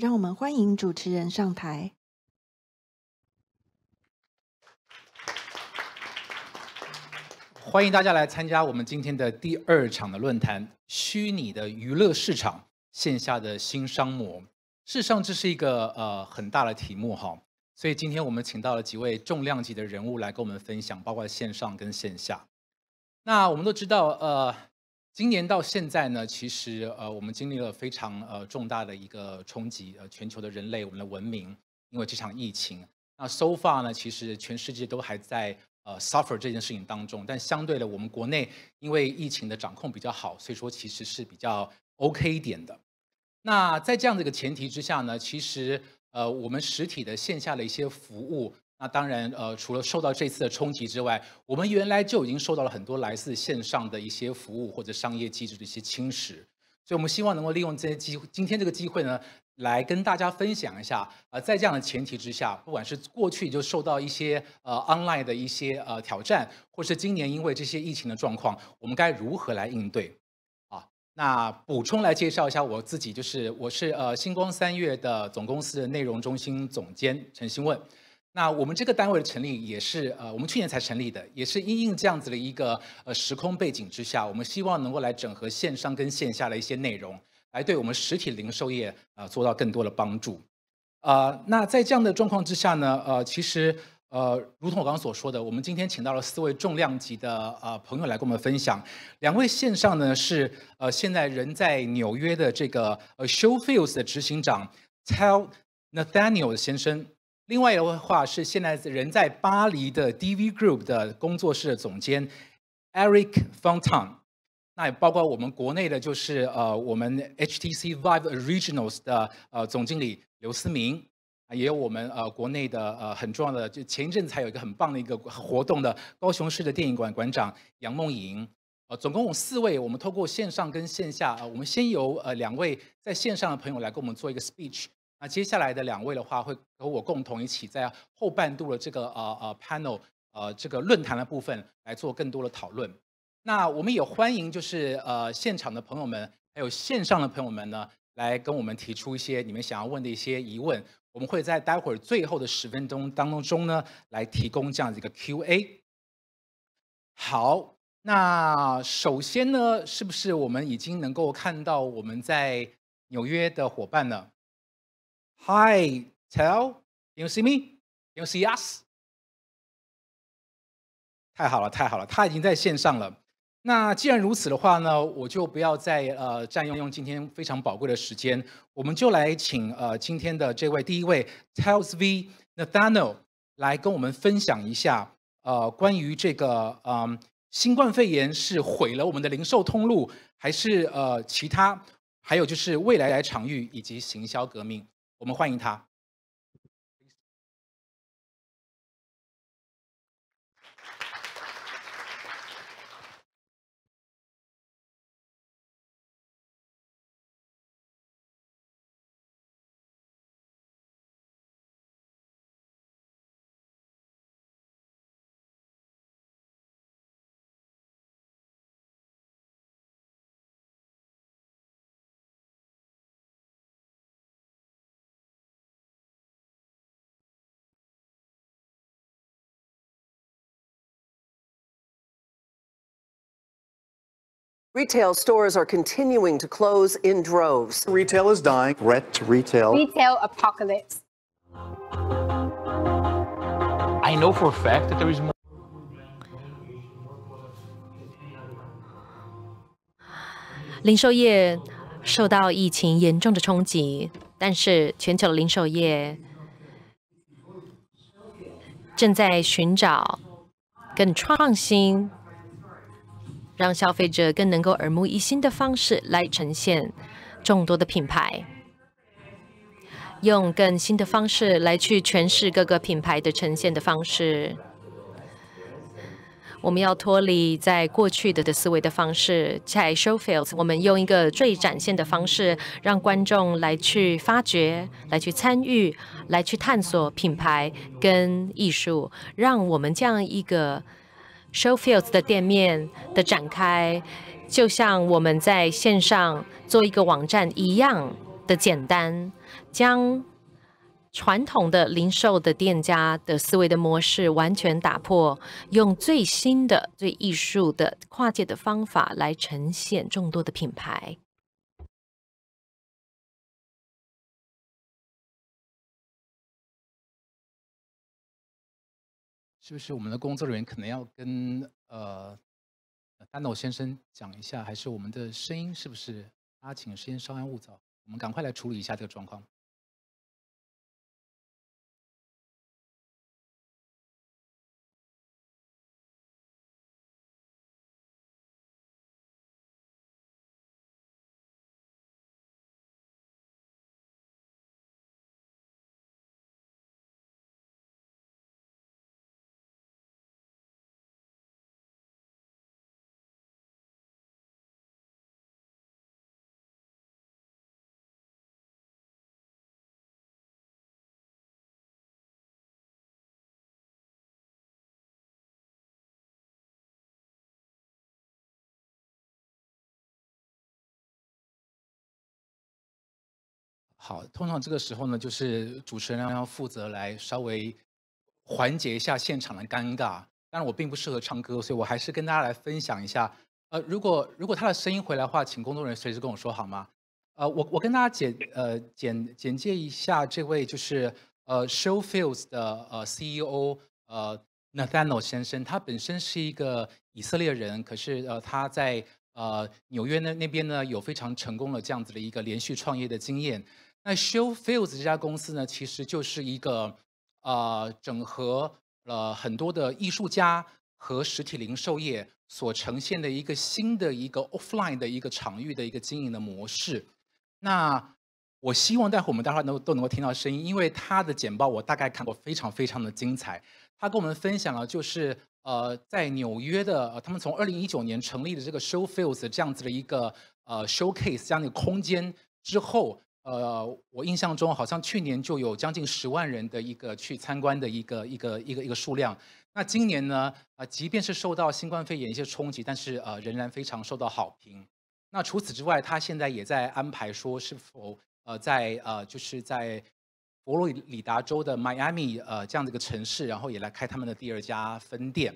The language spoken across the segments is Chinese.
让我们欢迎主持人上台。欢迎大家来参加我们今天的第二场的论坛：虚拟的娱乐市场，线下的新商模。事实上，这是一个呃很大的题目哈，所以今天我们请到了几位重量级的人物来跟我们分享，包括线上跟线下。那我们都知道，呃。今年到现在呢，其实呃，我们经历了非常呃重大的一个冲击，呃，全球的人类，我们的文明，因为这场疫情。那 so far 呢，其实全世界都还在呃 suffer 这件事情当中，但相对的，我们国内因为疫情的掌控比较好，所以说其实是比较 OK 一点的。那在这样的一个前提之下呢，其实呃，我们实体的线下的一些服务。那当然，呃，除了受到这次的冲击之外，我们原来就已经受到了很多来自线上的一些服务或者商业机制的一些侵蚀，所以我们希望能够利用这些机今天这个机会呢，来跟大家分享一下。呃，在这样的前提之下，不管是过去就受到一些呃 online 的一些呃挑战，或是今年因为这些疫情的状况，我们该如何来应对？啊，那补充来介绍一下我自己，就是我是呃星光三月的总公司的内容中心总监陈新问。那我们这个单位的成立也是呃，我们去年才成立的，也是因应这样子的一个呃时空背景之下，我们希望能够来整合线上跟线下的一些内容，来对我们实体零售业啊做到更多的帮助。呃，那在这样的状况之下呢，呃，其实呃，如同我刚刚所说的，我们今天请到了四位重量级的呃朋友来跟我们分享。两位线上呢是呃现在人在纽约的这个呃 Showfields 的执行长 t l l Nathaniel 先生。另外的话是现在人在巴黎的 DV Group 的工作室的总监 Eric f o n t a n 那也包括我们国内的就是呃我们 HTC Vive Originals 的呃总经理刘思明，也有我们呃国内的呃很重要的就前一阵才有一个很棒的一个活动的高雄市的电影馆馆长杨梦莹，呃总共有四位，我们透过线上跟线下，我们先由呃两位在线上的朋友来给我们做一个 speech。那接下来的两位的话，会和我共同一起在后半度的这个呃呃 panel 呃这个论坛的部分来做更多的讨论。那我们也欢迎就是呃现场的朋友们，还有线上的朋友们呢，来跟我们提出一些你们想要问的一些疑问。我们会在待会儿最后的十分钟当中呢，来提供这样的一个 Q&A。好，那首先呢，是不是我们已经能够看到我们在纽约的伙伴呢？Hi, Tell, you see me? You see us? 太好了，太好了，他已经在线上了。那既然如此的话呢，我就不要再呃占用用今天非常宝贵的时间，我们就来请呃今天的这位第一位 Tells V Nathano 来跟我们分享一下呃关于这个嗯新冠肺炎是毁了我们的零售通路，还是呃其他，还有就是未来来场域以及行销革命。我们欢迎他。Retail stores are continuing to close in droves. Retail is dying. Threat to retail. Retail apocalypse. I know for a fact that there is more. Linshoye 受到疫情严重的冲击，但是全球的零售业正在寻找更创新让消费者更能够耳目一新的方式来呈现众多的品牌，用更新的方式来去诠释各个品牌的呈现的方式。我们要脱离在过去的的思维的方式，在 showfields 我们用一个最展现的方式，让观众来去发掘、来去参与、来去探索品牌跟艺术，让我们这样一个。Showfields 的店面的展开，就像我们在线上做一个网站一样的简单，将传统的零售的店家的思维的模式完全打破，用最新的、最艺术的跨界的方法来呈现众多的品牌。就是我们的工作人员可能要跟呃丹岛先生讲一下，还是我们的声音是不是？阿，请先稍安勿躁，我们赶快来处理一下这个状况。好，通常这个时候呢，就是主持人要负责来稍微缓解一下现场的尴尬。但是我并不适合唱歌，所以我还是跟大家来分享一下。呃，如果如果他的声音回来的话，请工作人员随时跟我说好吗？呃，我我跟大家简呃简简介一下这位就是呃 Showfields 的呃 CEO 呃 Nathaniel 先生，他本身是一个以色列人，可是呃他在呃纽约那那边呢有非常成功的这样子的一个连续创业的经验。那 Showfields 这家公司呢，其实就是一个，呃，整合了很多的艺术家和实体零售业所呈现的一个新的一个 offline 的一个场域的一个经营的模式。那我希望待会我们待会能都能够听到声音，因为他的简报我大概看过，非常非常的精彩。他跟我们分享了，就是呃，在纽约的他们从二零一九年成立的这个 Showfields 这样子的一个呃 showcase 这样的空间之后。呃，我印象中好像去年就有将近十万人的一个去参观的一个一个一个一个数量。那今年呢？啊，即便是受到新冠肺炎一些冲击，但是呃仍然非常受到好评。那除此之外，他现在也在安排说是否呃在呃就是在佛罗里达州的迈阿密呃这样的一个城市，然后也来开他们的第二家分店。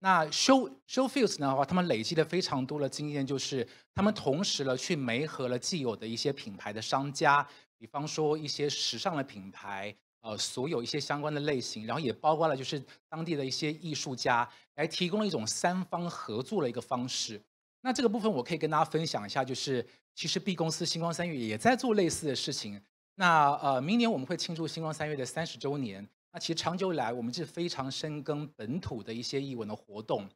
那 show show fields 的话，他们累积了非常多的经验，就是他们同时了去媒合了既有的一些品牌的商家，比方说一些时尚的品牌，呃，所有一些相关的类型，然后也包括了就是当地的一些艺术家，来提供了一种三方合作的一个方式。那这个部分我可以跟大家分享一下，就是其实 B 公司星光三月也在做类似的事情。那呃，明年我们会庆祝星光三月的三十周年。那其实长久以来，我们是非常深耕本土的一些译文的活动。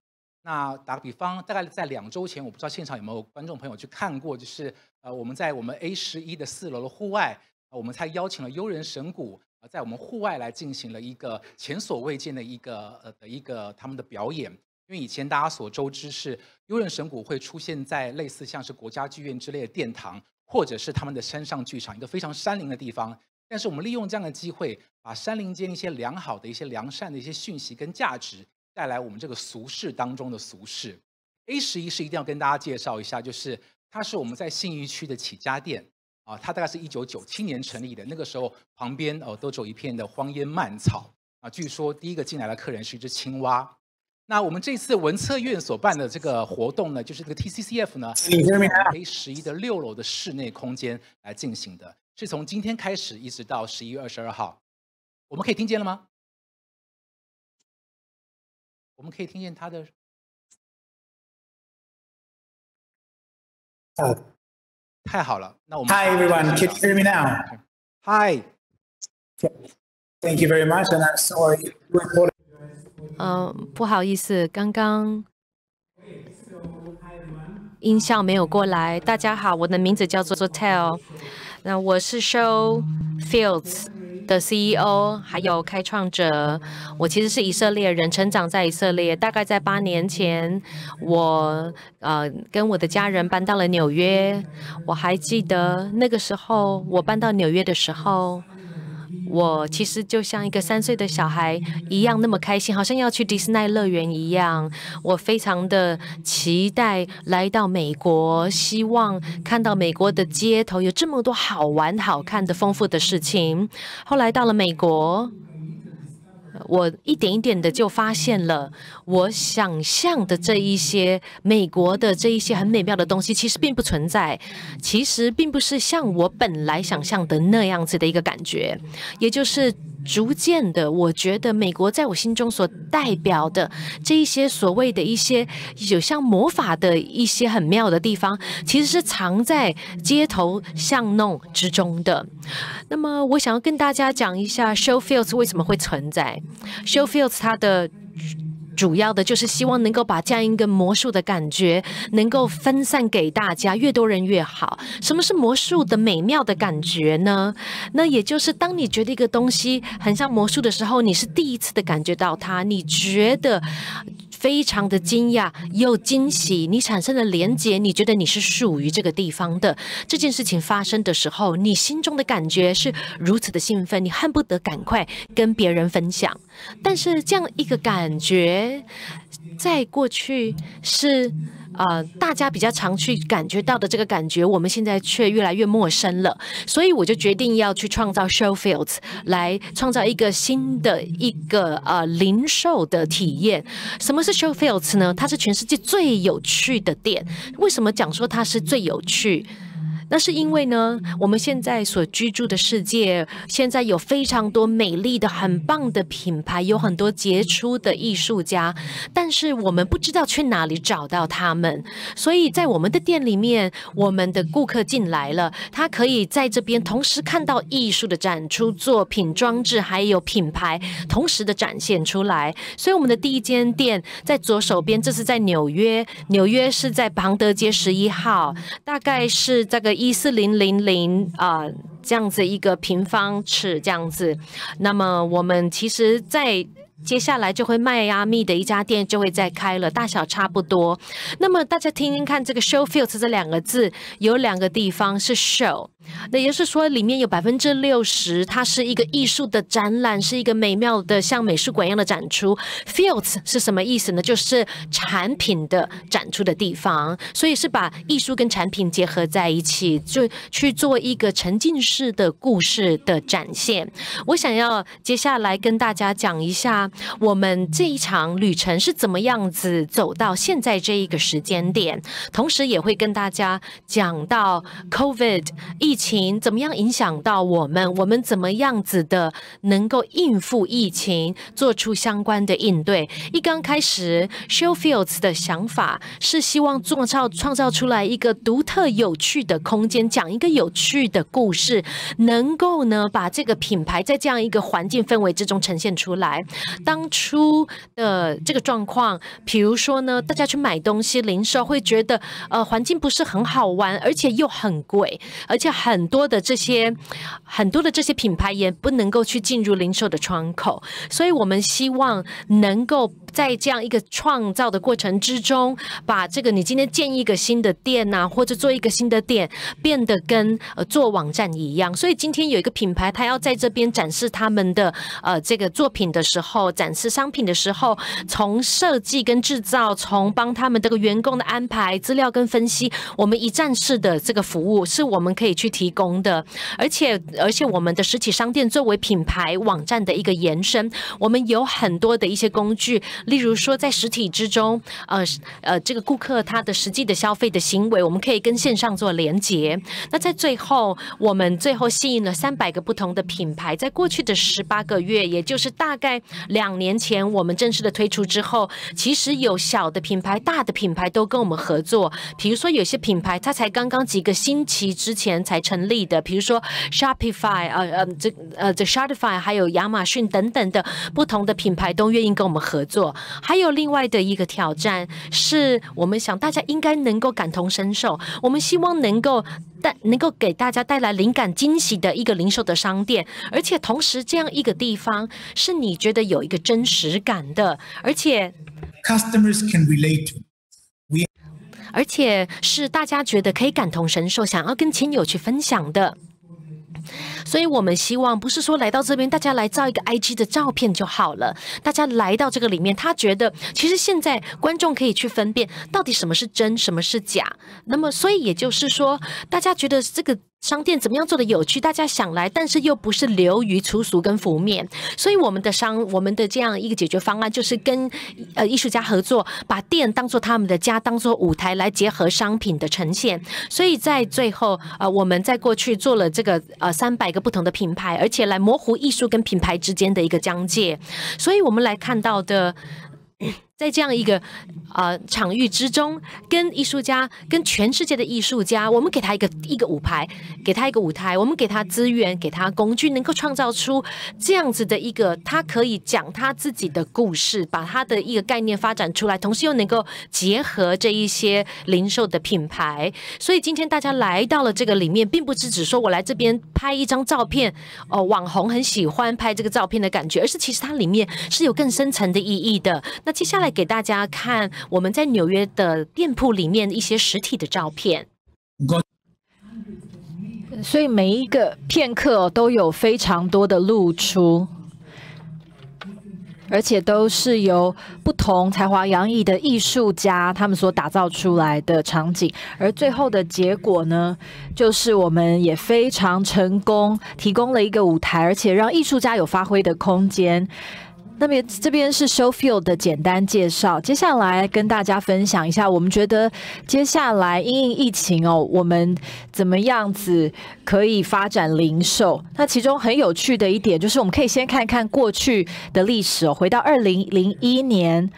那打个比方，大概在两周前，我不知道现场有没有观众朋友去看过，就是呃，我们在我们 A 十一的四楼的户外，我们才邀请了幽人神谷，在我们户外来进行了一个前所未见的一个呃的一个他们的表演。因为以前大家所周知是幽人神谷会出现在类似像是国家剧院之类的殿堂，或者是他们的山上剧场一个非常山林的地方。但是我们利用这样的机会，把山林间一些良好的一些良善的一些讯息跟价值，带来我们这个俗世当中的俗世。A 十一是一定要跟大家介绍一下，就是它是我们在信义区的起家店，啊，它大概是一九九七年成立的，那个时候旁边哦都走一片的荒烟蔓草啊，据说第一个进来的客人是一只青蛙。那我们这次文策院所办的这个活动呢，就是这个 TCCF 呢，A 十一的六楼的室内空间来进行的。是从今天开始一直到十一月二十二号，我们可以听见了吗？我们可以听见他的。太好了，那我们。Hi everyone, can you hear me now? Hi. Thank you very much, and I'm sorry. 嗯，不好意思，刚刚音效没有过来。大家好，我的名字叫做 z t e l l 那我是 Show Fields 的 CEO，还有开创者。我其实是以色列人，成长在以色列。大概在八年前，我呃跟我的家人搬到了纽约。我还记得那个时候，我搬到纽约的时候。我其实就像一个三岁的小孩一样，那么开心，好像要去迪士尼乐园一样。我非常的期待来到美国，希望看到美国的街头有这么多好玩、好看的、丰富的事情。后来到了美国。我一点一点的就发现了，我想象的这一些美国的这一些很美妙的东西，其实并不存在，其实并不是像我本来想象的那样子的一个感觉，也就是。逐渐的，我觉得美国在我心中所代表的这一些所谓的一些有像魔法的一些很妙的地方，其实是藏在街头巷弄之中的。那么，我想要跟大家讲一下，Showfields 为什么会存在？Showfields 它的。主要的就是希望能够把这样一个魔术的感觉，能够分散给大家，越多人越好。什么是魔术的美妙的感觉呢？那也就是当你觉得一个东西很像魔术的时候，你是第一次的感觉到它，你觉得。非常的惊讶又惊喜，你产生了连结，你觉得你是属于这个地方的。这件事情发生的时候，你心中的感觉是如此的兴奋，你恨不得赶快跟别人分享。但是这样一个感觉，在过去是。呃，大家比较常去感觉到的这个感觉，我们现在却越来越陌生了。所以我就决定要去创造 Showfields，来创造一个新的一个呃零售的体验。什么是 Showfields 呢？它是全世界最有趣的店。为什么讲说它是最有趣？那是因为呢，我们现在所居住的世界现在有非常多美丽的、很棒的品牌，有很多杰出的艺术家，但是我们不知道去哪里找到他们，所以在我们的店里面，我们的顾客进来了，他可以在这边同时看到艺术的展出作品、装置，还有品牌同时的展现出来。所以我们的第一间店在左手边，这是在纽约，纽约是在庞德街十一号，大概是这个。一四零零零啊，这样子一个平方尺，这样子。那么我们其实，在接下来就会迈阿密的一家店就会再开了，大小差不多。那么大家听听看，这个 show fields 这两个字，有两个地方是 show。那也就是说，里面有百分之六十，它是一个艺术的展览，是一个美妙的像美术馆一样的展出。Fields 是什么意思呢？就是产品的展出的地方，所以是把艺术跟产品结合在一起，就去做一个沉浸式的故事的展现。我想要接下来跟大家讲一下，我们这一场旅程是怎么样子走到现在这一个时间点，同时也会跟大家讲到 COVID 疫情怎么样影响到我们？我们怎么样子的能够应付疫情，做出相关的应对？一刚开始，Shelfields 的想法是希望创造创造出来一个独特有趣的空间，讲一个有趣的故事，能够呢把这个品牌在这样一个环境氛围之中呈现出来。当初的这个状况，比如说呢，大家去买东西零售会觉得，呃，环境不是很好玩，而且又很贵，而且很多的这些，很多的这些品牌也不能够去进入零售的窗口，所以我们希望能够在这样一个创造的过程之中，把这个你今天建一个新的店呐，或者做一个新的店，变得跟呃做网站一样。所以今天有一个品牌，他要在这边展示他们的呃这个作品的时候，展示商品的时候，从设计跟制造，从帮他们这个员工的安排、资料跟分析，我们一站式的这个服务，是我们可以去。提供的，而且而且我们的实体商店作为品牌网站的一个延伸，我们有很多的一些工具，例如说在实体之中，呃呃，这个顾客他的实际的消费的行为，我们可以跟线上做连接。那在最后，我们最后吸引了三百个不同的品牌，在过去的十八个月，也就是大概两年前，我们正式的推出之后，其实有小的品牌、大的品牌都跟我们合作，比如说有些品牌它才刚刚几个星期之前才。成立的，比如说 Shopify 呃呃，这呃，这 Shopify 还有亚马逊等等的不同的品牌都愿意跟我们合作。还有另外的一个挑战，是我们想大家应该能够感同身受。我们希望能够带能够给大家带来灵感惊喜的一个零售的商店，而且同时这样一个地方是你觉得有一个真实感的，而且 customers can relate。而且是大家觉得可以感同身受，想要跟亲友去分享的，所以我们希望不是说来到这边大家来照一个 I G 的照片就好了，大家来到这个里面，他觉得其实现在观众可以去分辨到底什么是真，什么是假。那么所以也就是说，大家觉得这个。商店怎么样做的有趣？大家想来，但是又不是流于粗俗跟浮面。所以我们的商，我们的这样一个解决方案，就是跟呃艺术家合作，把店当做他们的家，当做舞台来结合商品的呈现。所以在最后，呃，我们在过去做了这个呃三百个不同的品牌，而且来模糊艺术跟品牌之间的一个疆界。所以我们来看到的。在这样一个呃场域之中，跟艺术家，跟全世界的艺术家，我们给他一个一个舞台，给他一个舞台，我们给他资源，给他工具，能够创造出这样子的一个，他可以讲他自己的故事，把他的一个概念发展出来，同时又能够结合这一些零售的品牌。所以今天大家来到了这个里面，并不是只说我来这边拍一张照片，哦，网红很喜欢拍这个照片的感觉，而是其实它里面是有更深层的意义的。那接下来。给大家看我们在纽约的店铺里面一些实体的照片，所以每一个片刻都有非常多的露出，而且都是由不同才华洋溢的艺术家他们所打造出来的场景，而最后的结果呢，就是我们也非常成功提供了一个舞台，而且让艺术家有发挥的空间。那么这边是 s o w f i e 的简单介绍，接下来跟大家分享一下，我们觉得接下来因应疫情哦，我们怎么样子可以发展零售？那其中很有趣的一点就是，我们可以先看看过去的历史哦，回到二零零一年，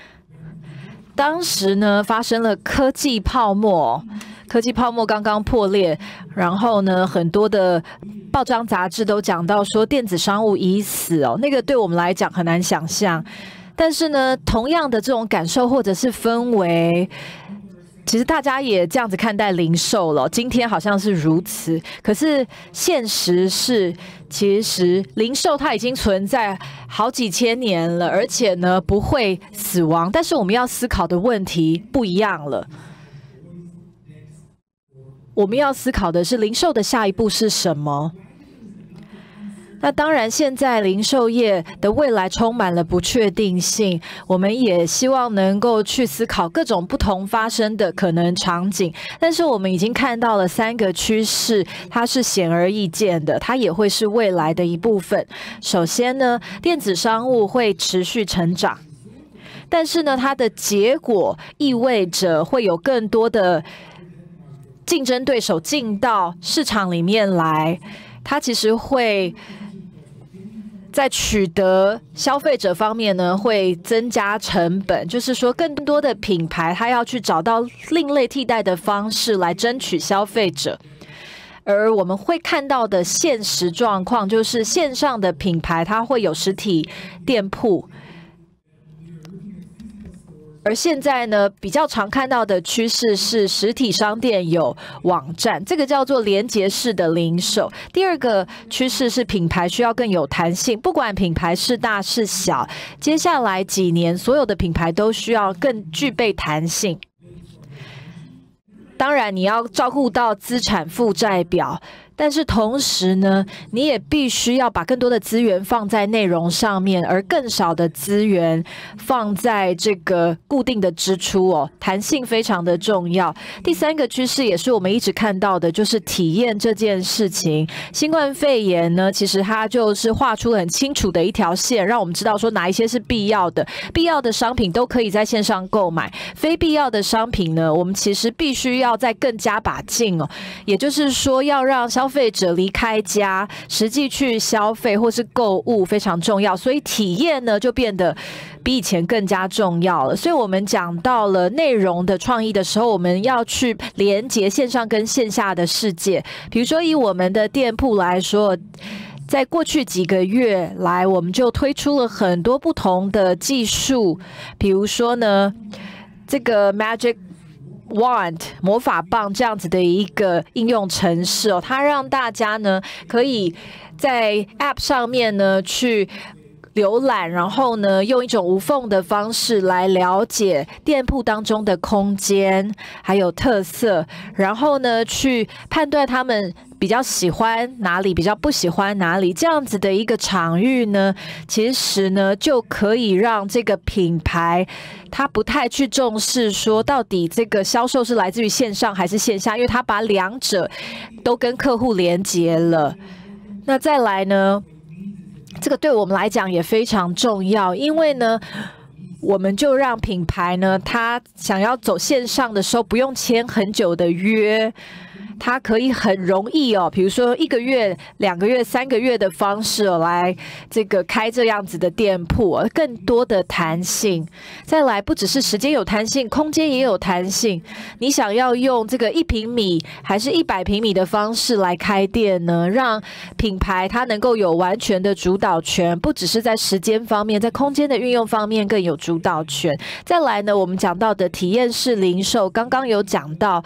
当时呢发生了科技泡沫。科技泡沫刚刚破裂，然后呢，很多的报章杂志都讲到说电子商务已死哦，那个对我们来讲很难想象。但是呢，同样的这种感受或者是氛围，其实大家也这样子看待零售了。今天好像是如此，可是现实是，其实零售它已经存在好几千年了，而且呢不会死亡。但是我们要思考的问题不一样了。我们要思考的是零售的下一步是什么？那当然，现在零售业的未来充满了不确定性。我们也希望能够去思考各种不同发生的可能场景。但是，我们已经看到了三个趋势，它是显而易见的，它也会是未来的一部分。首先呢，电子商务会持续成长，但是呢，它的结果意味着会有更多的。竞争对手进到市场里面来，它其实会在取得消费者方面呢，会增加成本。就是说，更多的品牌它要去找到另类替代的方式来争取消费者。而我们会看到的现实状况，就是线上的品牌它会有实体店铺。而现在呢，比较常看到的趋势是实体商店有网站，这个叫做连接式的零售。第二个趋势是品牌需要更有弹性，不管品牌是大是小，接下来几年所有的品牌都需要更具备弹性。当然，你要照顾到资产负债表。但是同时呢，你也必须要把更多的资源放在内容上面，而更少的资源放在这个固定的支出哦。弹性非常的重要。第三个趋势也是我们一直看到的，就是体验这件事情。新冠肺炎呢，其实它就是画出很清楚的一条线，让我们知道说哪一些是必要的，必要的商品都可以在线上购买；非必要的商品呢，我们其实必须要再更加把劲哦，也就是说要让消消费者离开家，实际去消费或是购物非常重要，所以体验呢就变得比以前更加重要了。所以，我们讲到了内容的创意的时候，我们要去连接线上跟线下的世界。比如说，以我们的店铺来说，在过去几个月来，我们就推出了很多不同的技术，比如说呢，这个 Magic。Want 魔法棒这样子的一个应用程式哦，它让大家呢，可以在 App 上面呢去。浏览，然后呢，用一种无缝的方式来了解店铺当中的空间还有特色，然后呢，去判断他们比较喜欢哪里，比较不喜欢哪里，这样子的一个场域呢，其实呢，就可以让这个品牌它不太去重视说到底这个销售是来自于线上还是线下，因为它把两者都跟客户连接了。那再来呢？这个对我们来讲也非常重要，因为呢，我们就让品牌呢，他想要走线上的时候，不用签很久的约。它可以很容易哦，比如说一个月、两个月、三个月的方式来这个开这样子的店铺，更多的弹性。再来，不只是时间有弹性，空间也有弹性。你想要用这个一平米还是一百平米的方式来开店呢？让品牌它能够有完全的主导权，不只是在时间方面，在空间的运用方面更有主导权。再来呢，我们讲到的体验式零售，刚刚有讲到。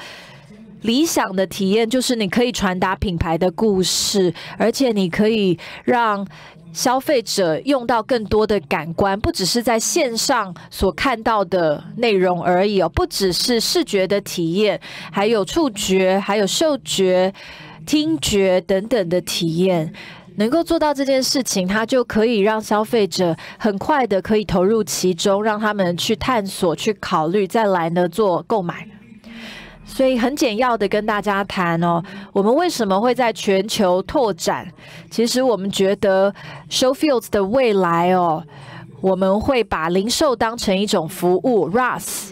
理想的体验就是你可以传达品牌的故事，而且你可以让消费者用到更多的感官，不只是在线上所看到的内容而已哦，不只是视觉的体验，还有触觉、还有嗅觉、听觉等等的体验，能够做到这件事情，它就可以让消费者很快的可以投入其中，让他们去探索、去考虑，再来呢做购买。所以很简要的跟大家谈哦，我们为什么会在全球拓展？其实我们觉得 Showfields 的未来哦，我们会把零售当成一种服务。Russ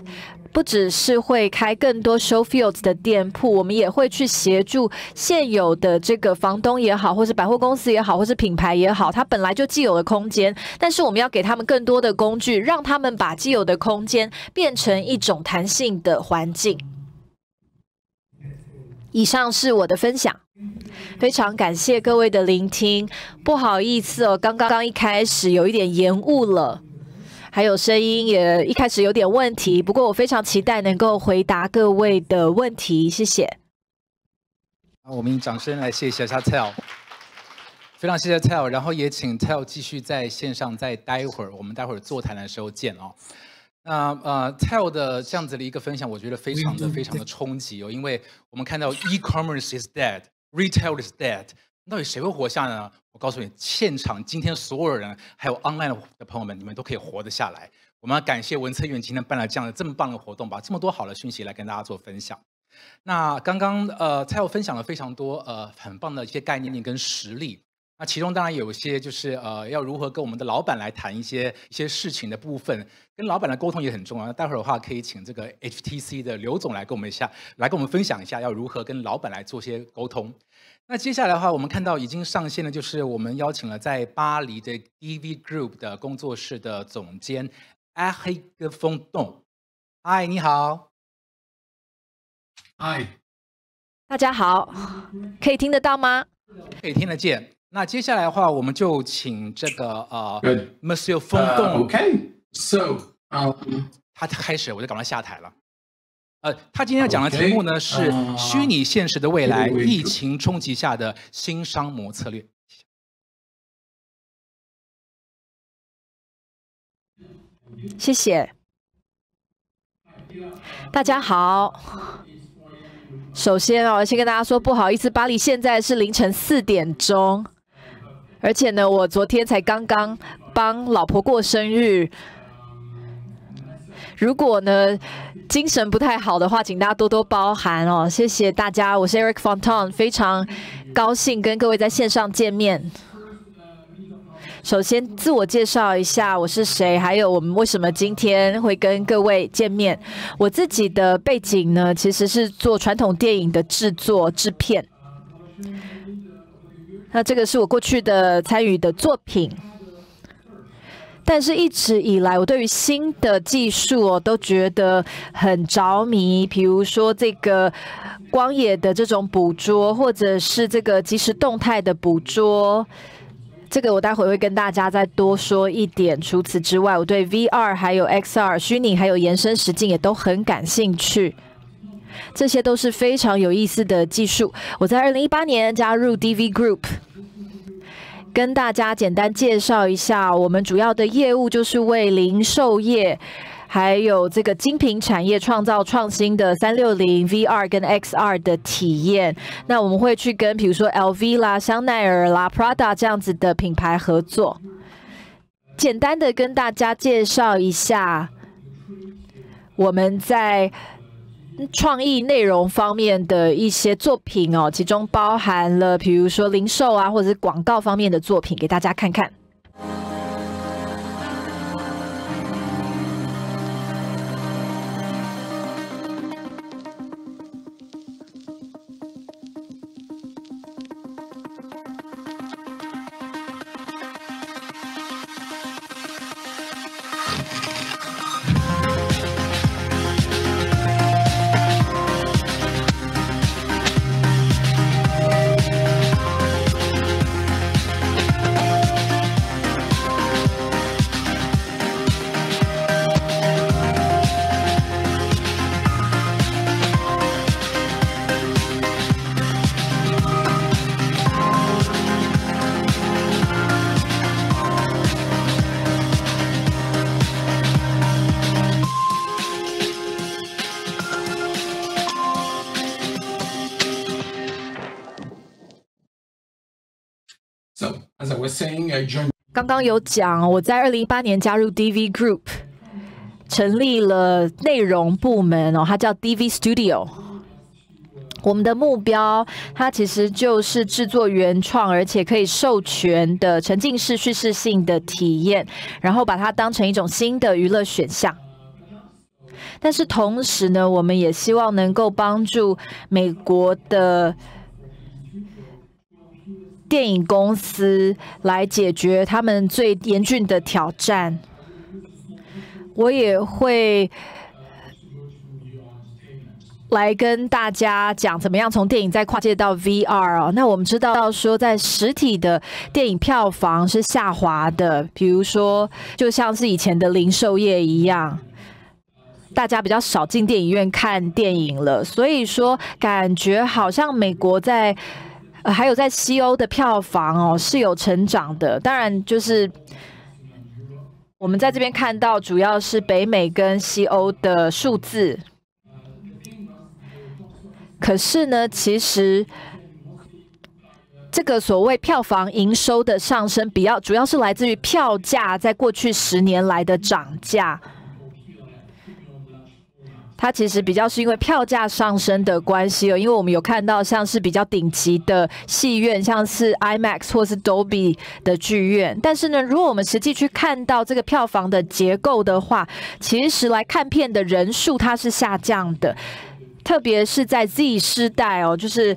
不只是会开更多 Showfields 的店铺，我们也会去协助现有的这个房东也好，或是百货公司也好，或是品牌也好，它本来就既有的空间，但是我们要给他们更多的工具，让他们把既有的空间变成一种弹性的环境。以上是我的分享，非常感谢各位的聆听。不好意思哦，刚刚刚一开始有一点延误了，还有声音也一开始有点问题。不过我非常期待能够回答各位的问题，谢谢。我们以掌声来谢谢 c h t e l 非常谢谢 t e l 然后也请 t e l 继续在线上再待一会儿。我们待会儿座谈的时候见哦。那呃，Tell 的这样子的一个分享，我觉得非常的非常的冲击哦，因为我们看到 E-commerce is dead，Retail is dead，到底谁会活下呢？我告诉你，现场今天所有人还有 online 的朋友们，你们都可以活得下来。我们要感谢文策院今天办了这样的这么棒的活动把这么多好的讯息来跟大家做分享。那刚刚呃，Tell 分享了非常多呃很棒的一些概念跟实例。那其中当然有一些就是呃，要如何跟我们的老板来谈一些一些事情的部分，跟老板的沟通也很重要。待会儿的话可以请这个 HTC 的刘总来跟我们一下，来跟我们分享一下要如何跟老板来做些沟通。那接下来的话，我们看到已经上线的就是我们邀请了在巴黎的 d v Group 的工作室的总监 Ahig Fond。嗨，你好。嗨。大家好，可以听得到吗？可以听得见。那接下来的话，我们就请这个呃，Monsieur 风动。o k a y so，他开始我就赶快下台了。呃，他今天要讲的题目呢是虚拟现实的未来，疫情冲击下的新商模策略。谢谢。大家好，首先我先跟大家说不好意思，巴黎现在是凌晨四点钟。而且呢，我昨天才刚刚帮老婆过生日。如果呢精神不太好的话，请大家多多包涵哦。谢谢大家，我是 Eric Fonton，非常高兴跟各位在线上见面。首先自我介绍一下，我是谁，还有我们为什么今天会跟各位见面。我自己的背景呢，其实是做传统电影的制作制片。那这个是我过去的参与的作品，但是一直以来我对于新的技术哦都觉得很着迷，比如说这个光野的这种捕捉，或者是这个即时动态的捕捉，这个我待会会跟大家再多说一点。除此之外，我对 V 二还有 XR 虚拟还有延伸实境也都很感兴趣。这些都是非常有意思的技术。我在二零一八年加入 DV Group，跟大家简单介绍一下，我们主要的业务就是为零售业还有这个精品产业创造创新的三六零 VR 跟 XR 的体验。那我们会去跟比如说 LV 啦、香奈儿啦、Prada 这样子的品牌合作。简单的跟大家介绍一下，我们在。创意内容方面的一些作品哦，其中包含了，比如说零售啊，或者是广告方面的作品，给大家看看。刚刚有讲，我在二零一八年加入 DV Group，成立了内容部门哦，它叫 DV Studio。我们的目标，它其实就是制作原创而且可以授权的沉浸式叙事性的体验，然后把它当成一种新的娱乐选项。但是同时呢，我们也希望能够帮助美国的。电影公司来解决他们最严峻的挑战，我也会来跟大家讲怎么样从电影再跨界到 VR 哦。那我们知道到说，在实体的电影票房是下滑的，比如说就像是以前的零售业一样，大家比较少进电影院看电影了，所以说感觉好像美国在。还有在西欧的票房哦是有成长的，当然就是我们在这边看到主要是北美跟西欧的数字。可是呢，其实这个所谓票房营收的上升，比较主要是来自于票价在过去十年来的涨价。它其实比较是因为票价上升的关系哦，因为我们有看到像是比较顶级的戏院，像是 IMAX 或是 Dolby 的剧院。但是呢，如果我们实际去看到这个票房的结构的话，其实来看片的人数它是下降的，特别是在 Z 时代哦，就是。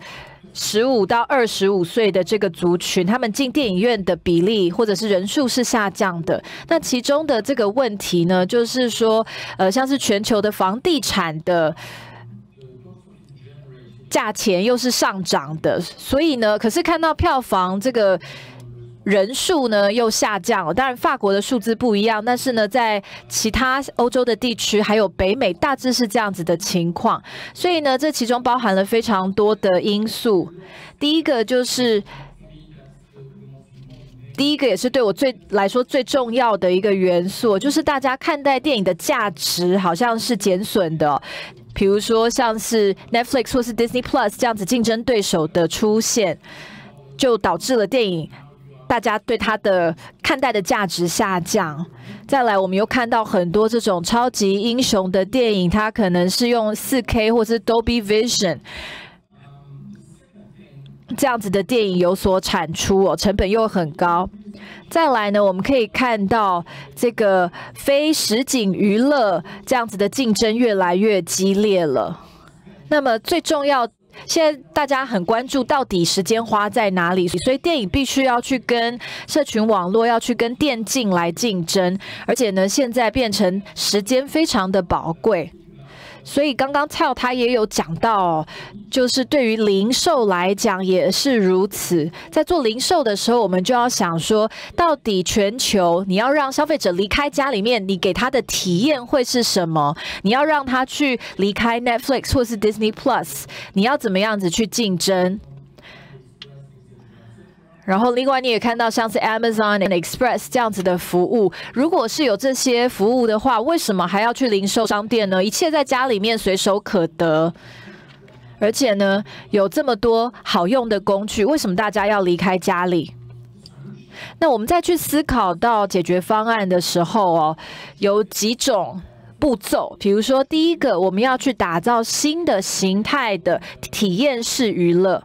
十五到二十五岁的这个族群，他们进电影院的比例或者是人数是下降的。那其中的这个问题呢，就是说，呃，像是全球的房地产的价钱又是上涨的，所以呢，可是看到票房这个。人数呢又下降了，当然法国的数字不一样，但是呢，在其他欧洲的地区还有北美，大致是这样子的情况。所以呢，这其中包含了非常多的因素。第一个就是，第一个也是对我最来说最重要的一个元素，就是大家看待电影的价值好像是减损的。比如说像是 Netflix 或是 Disney Plus 这样子竞争对手的出现，就导致了电影。大家对它的看待的价值下降。再来，我们又看到很多这种超级英雄的电影，它可能是用四 K 或者是 Dolby Vision 这样子的电影有所产出哦，成本又很高。再来呢，我们可以看到这个非实景娱乐这样子的竞争越来越激烈了。那么最重要。现在大家很关注到底时间花在哪里，所以电影必须要去跟社群网络要去跟电竞来竞争，而且呢，现在变成时间非常的宝贵。所以刚刚蔡 l 他也有讲到，就是对于零售来讲也是如此。在做零售的时候，我们就要想说，到底全球你要让消费者离开家里面，你给他的体验会是什么？你要让他去离开 Netflix 或是 Disney Plus，你要怎么样子去竞争？然后，另外你也看到，像是 Amazon 和 Express 这样子的服务，如果是有这些服务的话，为什么还要去零售商店呢？一切在家里面随手可得，而且呢，有这么多好用的工具，为什么大家要离开家里？那我们再去思考到解决方案的时候哦，有几种步骤，比如说第一个，我们要去打造新的形态的体验式娱乐。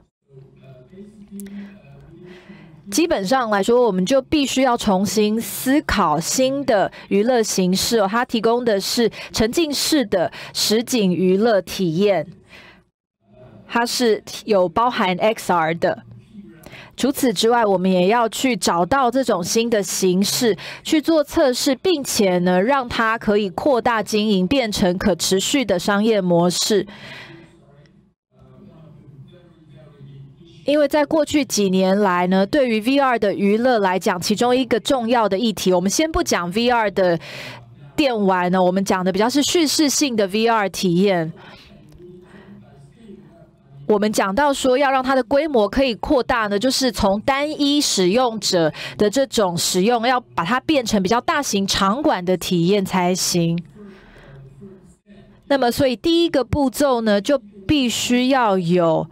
基本上来说，我们就必须要重新思考新的娱乐形式。它提供的是沉浸式的实景娱乐体验，它是有包含 XR 的。除此之外，我们也要去找到这种新的形式去做测试，并且呢，让它可以扩大经营，变成可持续的商业模式。因为在过去几年来呢，对于 VR 的娱乐来讲，其中一个重要的议题，我们先不讲 VR 的电玩呢，我们讲的比较是叙事性的 VR 体验。我们讲到说要让它的规模可以扩大呢，就是从单一使用者的这种使用，要把它变成比较大型场馆的体验才行。那么，所以第一个步骤呢，就必须要有。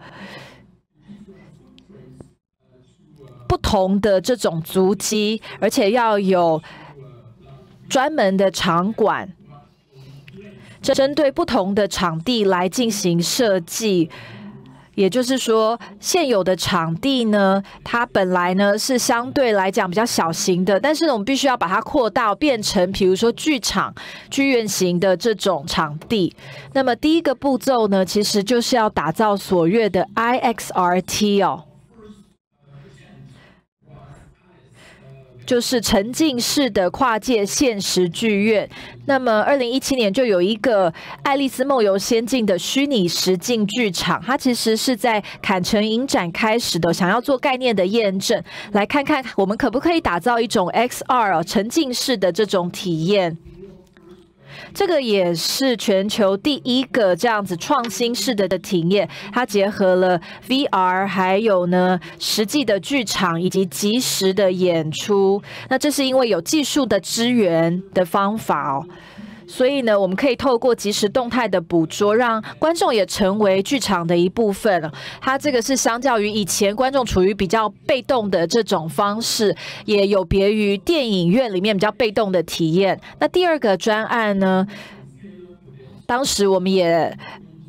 不同的这种足迹，而且要有专门的场馆，针对不同的场地来进行设计。也就是说，现有的场地呢，它本来呢是相对来讲比较小型的，但是呢，我们必须要把它扩大，变成比如说剧场、剧院型的这种场地。那么第一个步骤呢，其实就是要打造所谓的 IXRT 哦。就是沉浸式的跨界现实剧院。那么，二零一七年就有一个《爱丽丝梦游仙境》的虚拟实境剧场，它其实是在坎城影展开始的，想要做概念的验证，来看看我们可不可以打造一种 X R 啊沉浸式的这种体验。这个也是全球第一个这样子创新式的的体验，它结合了 VR，还有呢实际的剧场以及即时的演出。那这是因为有技术的支援的方法哦。所以呢，我们可以透过即时动态的捕捉，让观众也成为剧场的一部分。它这个是相较于以前观众处于比较被动的这种方式，也有别于电影院里面比较被动的体验。那第二个专案呢，当时我们也。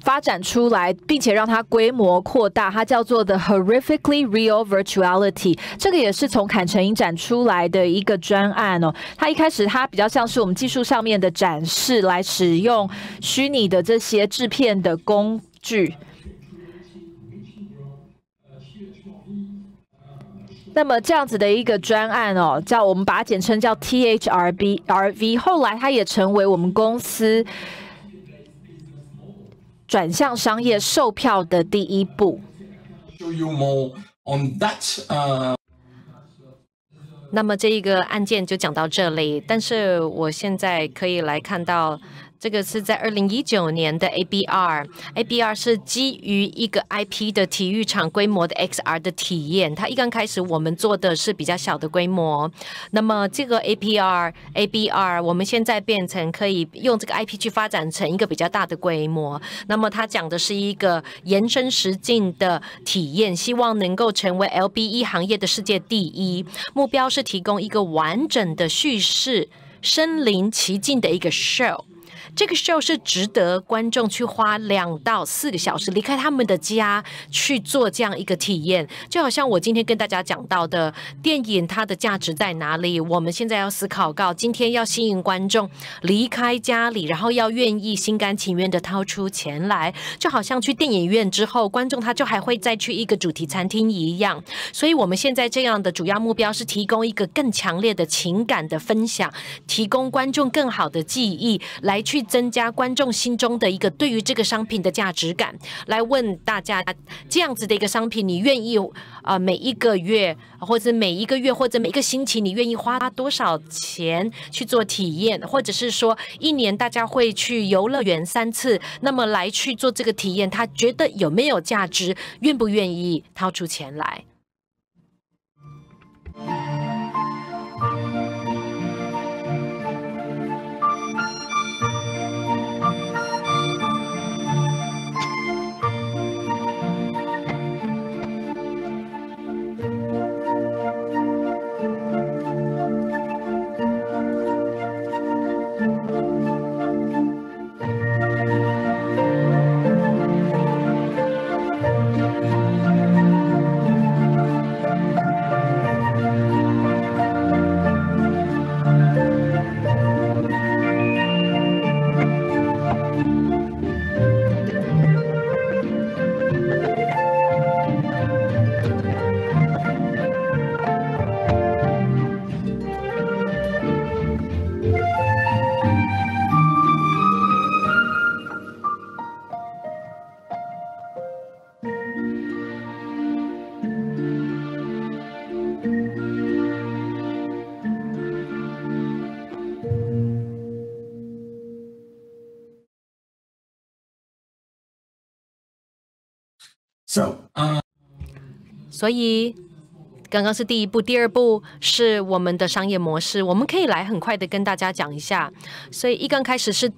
发展出来，并且让它规模扩大，它叫做 t horrifically real virtuality，这个也是从坎城影展出来的一个专案哦。它一开始它比较像是我们技术上面的展示，来使用虚拟的这些制片的工具。那么这样子的一个专案哦，叫我们把它简称叫 T H R B R V。后来它也成为我们公司。转向商业售票的第一步。那么这一个案件就讲到这里，但是我现在可以来看到。这个是在二零一九年的 ABR，ABR 是基于一个 IP 的体育场规模的 XR 的体验。它一刚开始，我们做的是比较小的规模。那么这个 a p r a b r 我们现在变成可以用这个 IP 去发展成一个比较大的规模。那么它讲的是一个延伸实境的体验，希望能够成为 LBE 行业的世界第一。目标是提供一个完整的叙事、身临其境的一个 show。这个 show 是值得观众去花两到四个小时离开他们的家去做这样一个体验，就好像我今天跟大家讲到的电影，它的价值在哪里？我们现在要思考，到，今天要吸引观众离开家里，然后要愿意心甘情愿的掏出钱来，就好像去电影院之后，观众他就还会再去一个主题餐厅一样。所以，我们现在这样的主要目标是提供一个更强烈的情感的分享，提供观众更好的记忆来去。增加观众心中的一个对于这个商品的价值感，来问大家这样子的一个商品，你愿意啊？每一个月，或者每一个月，或者每一个星期，你愿意花多少钱去做体验？或者是说，一年大家会去游乐园三次，那么来去做这个体验，他觉得有没有价值？愿不愿意掏出钱来？所以，刚刚是第一步，第二步是我们的商业模式。我们可以来很快的跟大家讲一下。所以一刚开始是，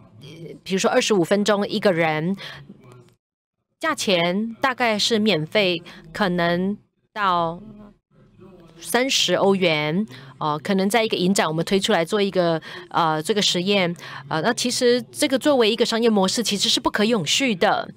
比如说二十五分钟一个人，价钱大概是免费，可能到三十欧元哦。可能在一个影展，我们推出来做一个呃这个实验，呃，那其实这个作为一个商业模式，其实是不可永续的。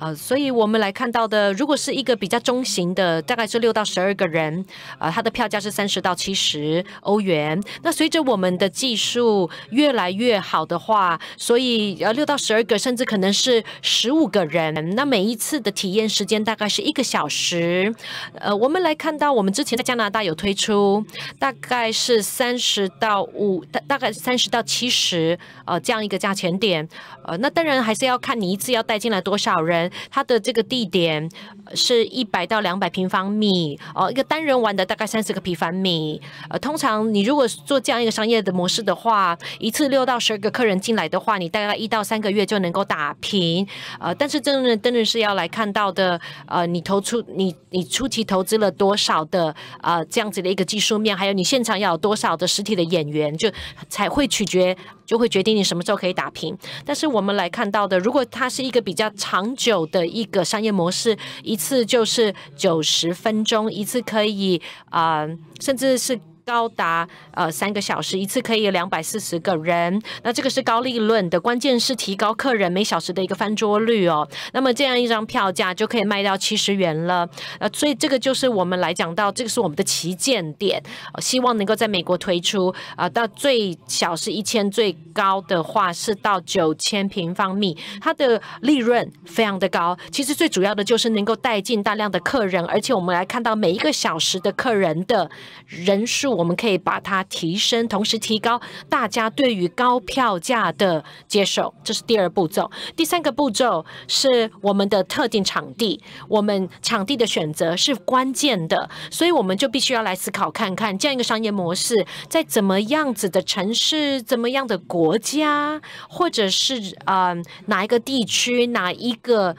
呃，所以我们来看到的，如果是一个比较中型的，大概是六到十二个人，呃，它的票价是三十到七十欧元。那随着我们的技术越来越好的话，所以呃，六到十二个，甚至可能是十五个人，那每一次的体验时间大概是一个小时。呃，我们来看到，我们之前在加拿大有推出，大概是三十到五大，大概三十到七十，呃，这样一个价钱点。呃，那当然还是要看你一次要带进来多少人。它的这个地点。是一百到两百平方米哦，一个单人玩的大概三十个平方米。呃，通常你如果做这样一个商业的模式的话，一次六到十二个客人进来的话，你大概一到三个月就能够打平。呃，但是真的真的是要来看到的，呃，你投出你你初期投资了多少的呃这样子的一个技术面，还有你现场要有多少的实体的演员，就才会取决就会决定你什么时候可以打平。但是我们来看到的，如果它是一个比较长久的一个商业模式，一次就是九十分钟，一次可以啊，甚至是。高达呃三个小时一次可以有两百四十个人，那这个是高利润的关键是提高客人每小时的一个翻桌率哦。那么这样一张票价就可以卖到七十元了，呃，所以这个就是我们来讲到这个是我们的旗舰店，希望能够在美国推出啊。到最小是一千，最高的话是到九千平方米，它的利润非常的高。其实最主要的就是能够带进大量的客人，而且我们来看到每一个小时的客人的人数。我们可以把它提升，同时提高大家对于高票价的接受，这是第二步骤。第三个步骤是我们的特定场地，我们场地的选择是关键的，所以我们就必须要来思考看看，这样一个商业模式在怎么样子的城市、怎么样的国家，或者是嗯哪一个地区、哪一个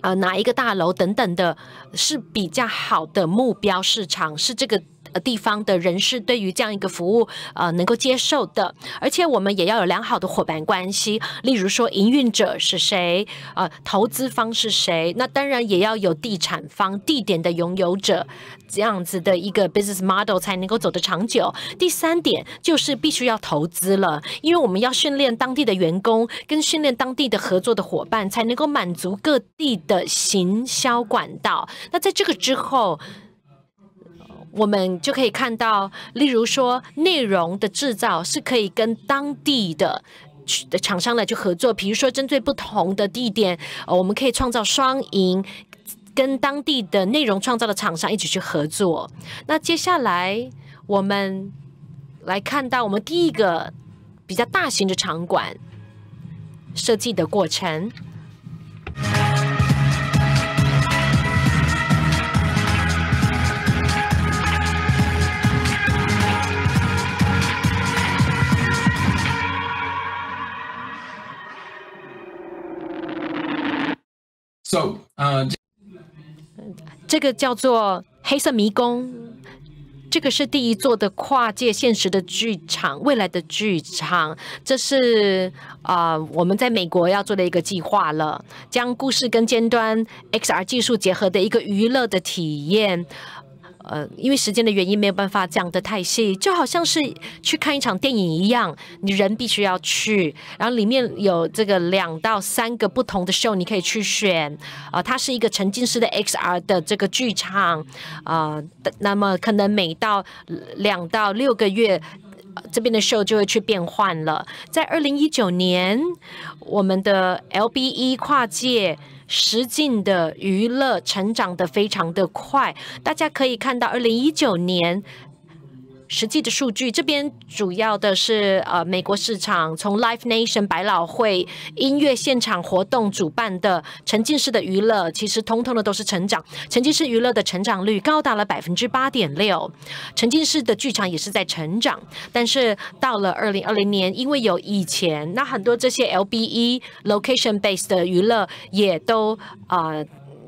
呃，哪一个大楼等等的，是比较好的目标市场，是这个。呃，地方的人士对于这样一个服务，呃，能够接受的，而且我们也要有良好的伙伴关系。例如说，营运者是谁，呃，投资方是谁，那当然也要有地产方、地点的拥有者这样子的一个 business model 才能够走得长久。第三点就是必须要投资了，因为我们要训练当地的员工，跟训练当地的合作的伙伴，才能够满足各地的行销管道。那在这个之后。我们就可以看到，例如说内容的制造是可以跟当地的厂商来去合作，比如说针对不同的地点，呃，我们可以创造双赢，跟当地的内容创造的厂商一起去合作。那接下来我们来看到我们第一个比较大型的场馆设计的过程。so，呃，这个叫做黑色迷宫，这个是第一座的跨界现实的剧场，未来的剧场，这是啊我们在美国要做的一个计划了，将故事跟尖端 XR 技术结合的一个娱乐的体验。呃，因为时间的原因没有办法讲得太细，就好像是去看一场电影一样，你人必须要去，然后里面有这个两到三个不同的 show 你可以去选，啊，它是一个沉浸式的 XR 的这个剧场，啊，那么可能每到两到六个月。这边的 show 就会去变换了。在二零一九年，我们的 LBE 跨界实境的娱乐成长的非常的快，大家可以看到二零一九年。实际的数据这边主要的是呃美国市场从 Live Nation 百老汇音乐现场活动主办的沉浸式的娱乐，其实通通的都是成长。沉浸式娱乐的成长率高达了百分之八点六，沉浸式的剧场也是在成长。但是到了二零二零年，因为有以前那很多这些 LBE location based 的娱乐也都啊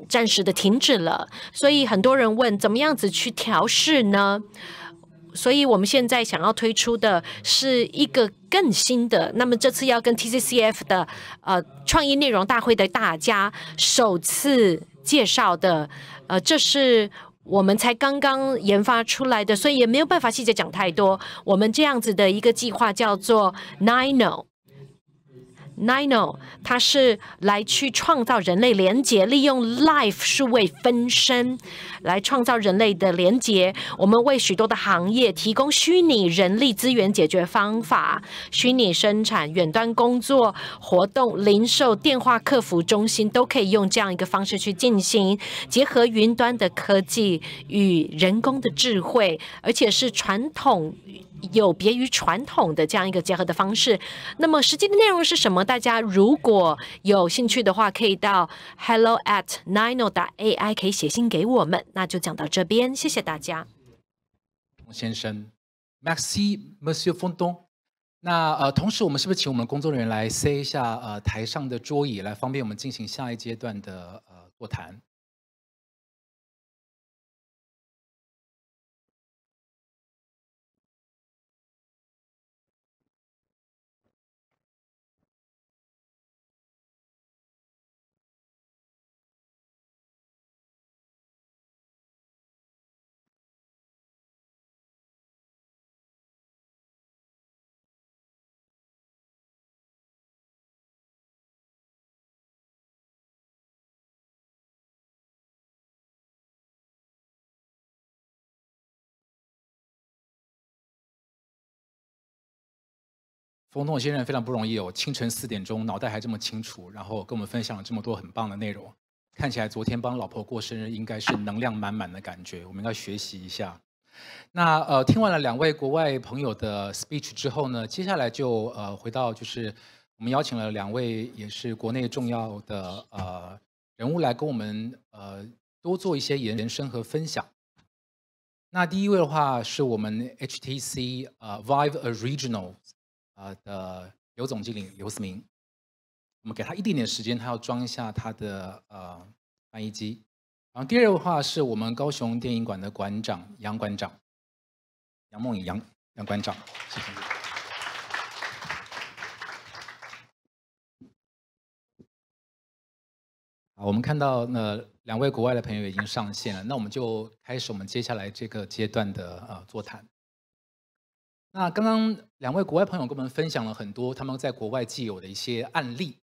暂时的停止了，所以很多人问怎么样子去调试呢？所以，我们现在想要推出的是一个更新的。那么，这次要跟 TCCF 的呃创意内容大会的大家首次介绍的，呃，这是我们才刚刚研发出来的，所以也没有办法细节讲太多。我们这样子的一个计划叫做 n i n o Nino，它是来去创造人类连接，利用 Life 数位分身来创造人类的连接。我们为许多的行业提供虚拟人力资源解决方法、虚拟生产、远端工作活动、零售、电话客服中心都可以用这样一个方式去进行，结合云端的科技与人工的智慧，而且是传统。有别于传统的这样一个结合的方式，那么实际的内容是什么？大家如果有兴趣的话，可以到 hello at n i n o 打 ai 可以写信给我们。那就讲到这边，谢谢大家。先生，Maxi Monsieur f o n 洪东。那呃，同时我们是不是请我们工作人员来塞一下呃台上的桌椅，来方便我们进行下一阶段的呃座谈？冯董先生非常不容易，哦，清晨四点钟脑袋还这么清楚，然后跟我们分享了这么多很棒的内容。看起来昨天帮老婆过生日应该是能量满满的感觉，我们应该学习一下。那呃，听完了两位国外朋友的 speech 之后呢，接下来就呃回到就是我们邀请了两位也是国内重要的呃人物来跟我们呃多做一些延伸和分享。那第一位的话是我们 HTC 呃 Vive Original。呃的刘总经理刘思明，我们给他一点点时间，他要装一下他的呃翻译机。然后第二位的话是我们高雄电影馆的馆长杨馆长杨梦影杨杨馆长，谢谢。啊，我们看到那两位国外的朋友已经上线了，那我们就开始我们接下来这个阶段的呃座谈。那刚刚两位国外朋友跟我们分享了很多他们在国外既有的一些案例，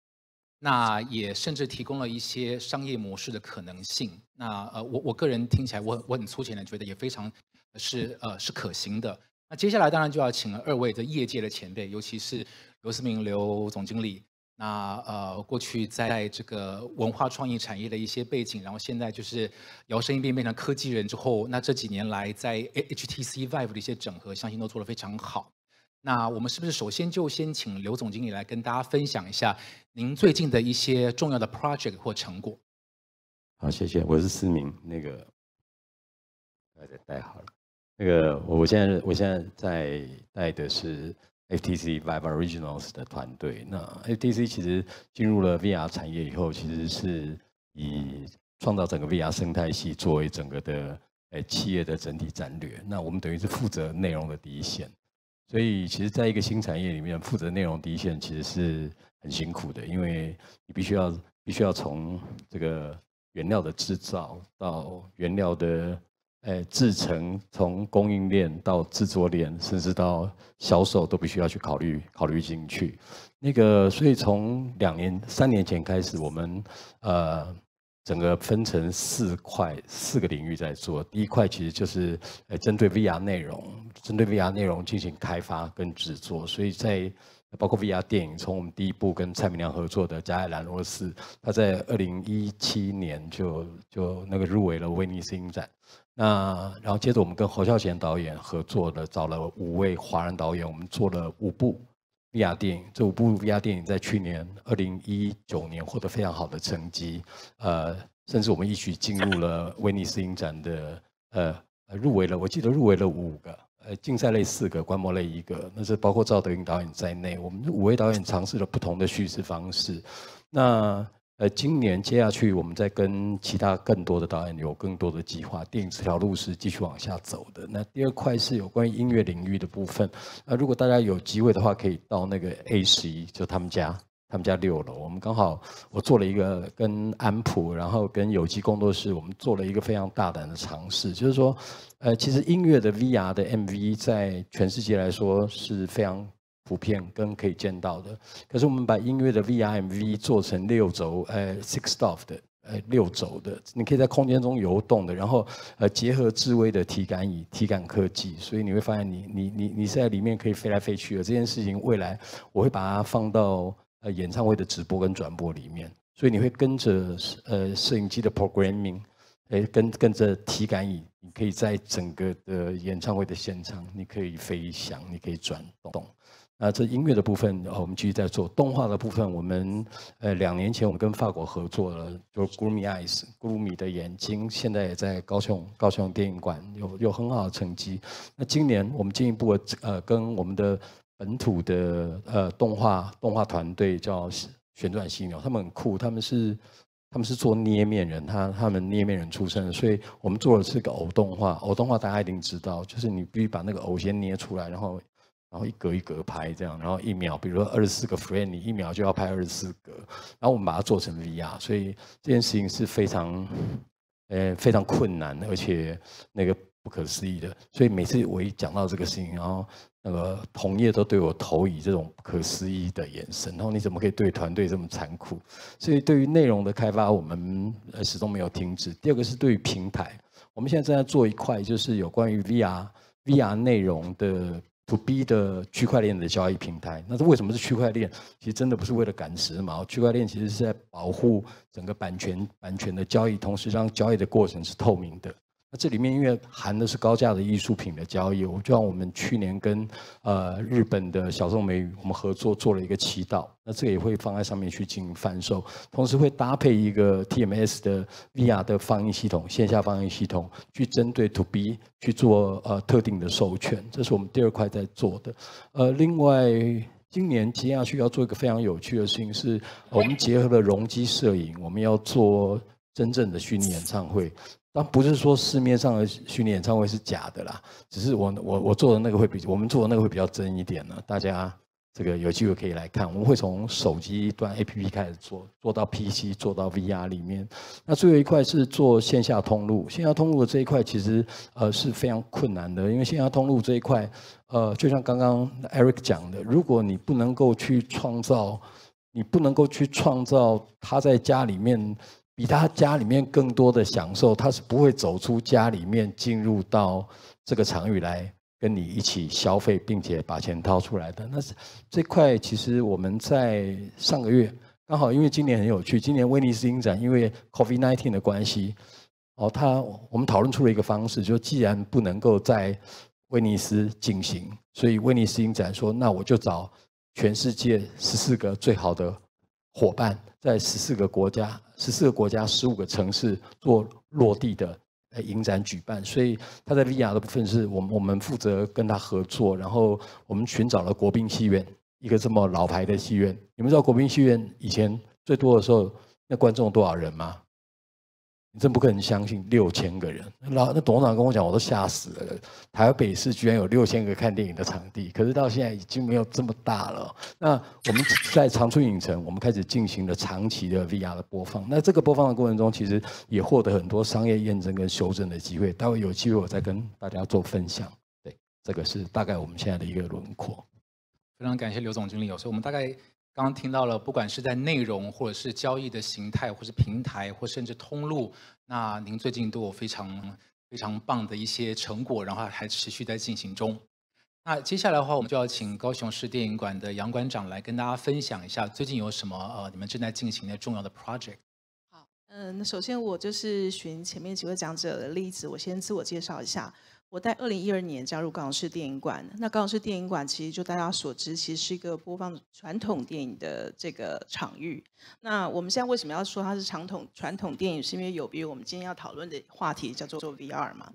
那也甚至提供了一些商业模式的可能性。那呃，我我个人听起来，我我很粗浅的觉得也非常是呃是可行的。那接下来当然就要请了二位的业界的前辈，尤其是刘思明刘总经理。那呃，过去在这个文化创意产业的一些背景，然后现在就是摇身一变变成科技人之后，那这几年来在 HTC Vive 的一些整合，相信都做得非常好。那我们是不是首先就先请刘总经理来跟大家分享一下您最近的一些重要的 project 或成果？好，谢谢，我是思明，那个大家戴好了，那个我我现在我现在在戴的是。FTC Vive Originals 的团队，那 FTC 其实进入了 VR 产业以后，其实是以创造整个 VR 生态系作为整个的诶企业的整体战略。那我们等于是负责内容的第一线，所以其实在一个新产业里面负责内容第一线其实是很辛苦的，因为你必须要必须要从这个原料的制造到原料的。哎，制成从供应链到制作链，甚至到销售，都必须要去考虑考虑进去。那个，所以从两年三年前开始，我们呃，整个分成四块四个领域在做。第一块其实就是呃，针对 VR 内容，针对 VR 内容进行开发跟制作。所以在包括 VR 电影，从我们第一部跟蔡明亮合作的《加爱兰罗斯》，他在二零一七年就就那个入围了威尼斯影展。那然后接着我们跟侯孝贤导演合作的，找了五位华人导演，我们做了五部 VR 电影。这五部 VR 电影在去年二零一九年获得非常好的成绩，呃，甚至我们一举进入了威尼斯影展的呃入围了。我记得入围了五个，呃，竞赛类四个，观摩类一个。那是包括赵德云导演在内，我们五位导演尝试了不同的叙事方式。那呃，今年接下去，我们再跟其他更多的导演有更多的计划。电影这条路是继续往下走的。那第二块是有关于音乐领域的部分。那如果大家有机会的话，可以到那个 A 十一，就他们家，他们家六楼。我们刚好，我做了一个跟安普，然后跟有机工作室，我们做了一个非常大胆的尝试，就是说，呃，其实音乐的 VR 的 MV 在全世界来说是非常。图片跟可以见到的，可是我们把音乐的 VIMV 做成六轴，呃，six s t o f 的，呃，六轴的，你可以在空间中游动的，然后，呃，结合智慧的体感椅、体感科技，所以你会发现你、你、你、你在里面可以飞来飞去的。这件事情未来我会把它放到呃演唱会的直播跟转播里面，所以你会跟着呃摄影机的 programming，哎，跟跟着体感椅，你可以在整个的演唱会的现场，你可以飞翔，你可以转动。那这音乐的部分，我们继续在做动画的部分。我们呃，两年前我们跟法国合作了，就是《Grimy Eyes》《Grimy 的眼睛》，现在也在高雄高雄电影馆有有很好的成绩。那今年我们进一步呃，跟我们的本土的呃动画动画团队叫旋转犀牛，他们很酷，他们是他们是做捏面人，他他们捏面人出身的，所以我们做的是个偶动画。偶动画大家一定知道，就是你必须把那个偶先捏出来，然后。然后一格一格拍这样，然后一秒，比如说二十四个 frame，你一秒就要拍二十四个。然后我们把它做成 VR，所以这件事情是非常，呃，非常困难，而且那个不可思议的。所以每次我一讲到这个事情，然后那个同业都对我投以这种不可思议的眼神，然后你怎么可以对团队这么残酷？所以对于内容的开发，我们始终没有停止。第二个是对平台，我们现在正在做一块，就是有关于 VR，VR 内容的。to B 的区块链的交易平台，那是为什么是区块链？其实真的不是为了赶时髦，区块链其实是在保护整个版权，版权的交易，同时让交易的过程是透明的。那这里面因为含的是高价的艺术品的交易，我就像我们去年跟呃日本的小众美语我们合作做了一个祈祷，那这个也会放在上面去进行贩售，同时会搭配一个 TMS 的 v r 的放映系统，线下放映系统去针对 To B 去做呃特定的授权，这是我们第二块在做的。呃，另外今年接下去要做一个非常有趣的事情是，我们结合了容积摄影，我们要做真正的虚拟演唱会。但不是说市面上的虚拟演唱会是假的啦，只是我我我做的那个会比我们做的那个会比较真一点呢。大家这个有机会可以来看，我们会从手机端 APP 开始做，做到 PC，做到 VR 里面。那最后一块是做线下通路，线下通路的这一块其实呃是非常困难的，因为线下通路这一块呃就像刚刚 Eric 讲的，如果你不能够去创造，你不能够去创造他在家里面。以他家里面更多的享受，他是不会走出家里面进入到这个场域来跟你一起消费，并且把钱掏出来的。那是这块，其实我们在上个月刚好，因为今年很有趣，今年威尼斯影展因为 COVID-19 的关系，哦，他我们讨论出了一个方式，就既然不能够在威尼斯进行，所以威尼斯影展说，那我就找全世界十四个最好的。伙伴在十四个国家，十四个国家十五个城市做落地的来影展举办，所以他在利亚的部分是我们我们负责跟他合作，然后我们寻找了国宾戏院一个这么老牌的戏院，你们知道国宾戏院以前最多的时候那观众多少人吗？你真不可能相信六千个人。老那董事长跟我讲，我都吓死了。台北市居然有六千个看电影的场地，可是到现在已经没有这么大了。那我们在长春影城，我们开始进行了长期的 VR 的播放。那这个播放的过程中，其实也获得很多商业验证跟修正的机会。待会有机会我再跟大家做分享。对，这个是大概我们现在的一个轮廓。非常感谢刘总经理。有时候我们大概。刚刚听到了，不管是在内容，或者是交易的形态，或是平台，或甚至通路，那您最近都有非常非常棒的一些成果，然后还持续在进行中。那接下来的话，我们就要请高雄市电影馆的杨馆长来跟大家分享一下最近有什么呃，你们正在进行的重要的 project。好，嗯，首先我就是循前面几位讲者的例子，我先自我介绍一下。我在二零一二年加入高雄市电影馆，那高雄市电影馆其实就大家所知，其实是一个播放传统电影的这个场域。那我们现在为什么要说它是传统传统电影？是因为有，比如我们今天要讨论的话题叫做做 VR 嘛。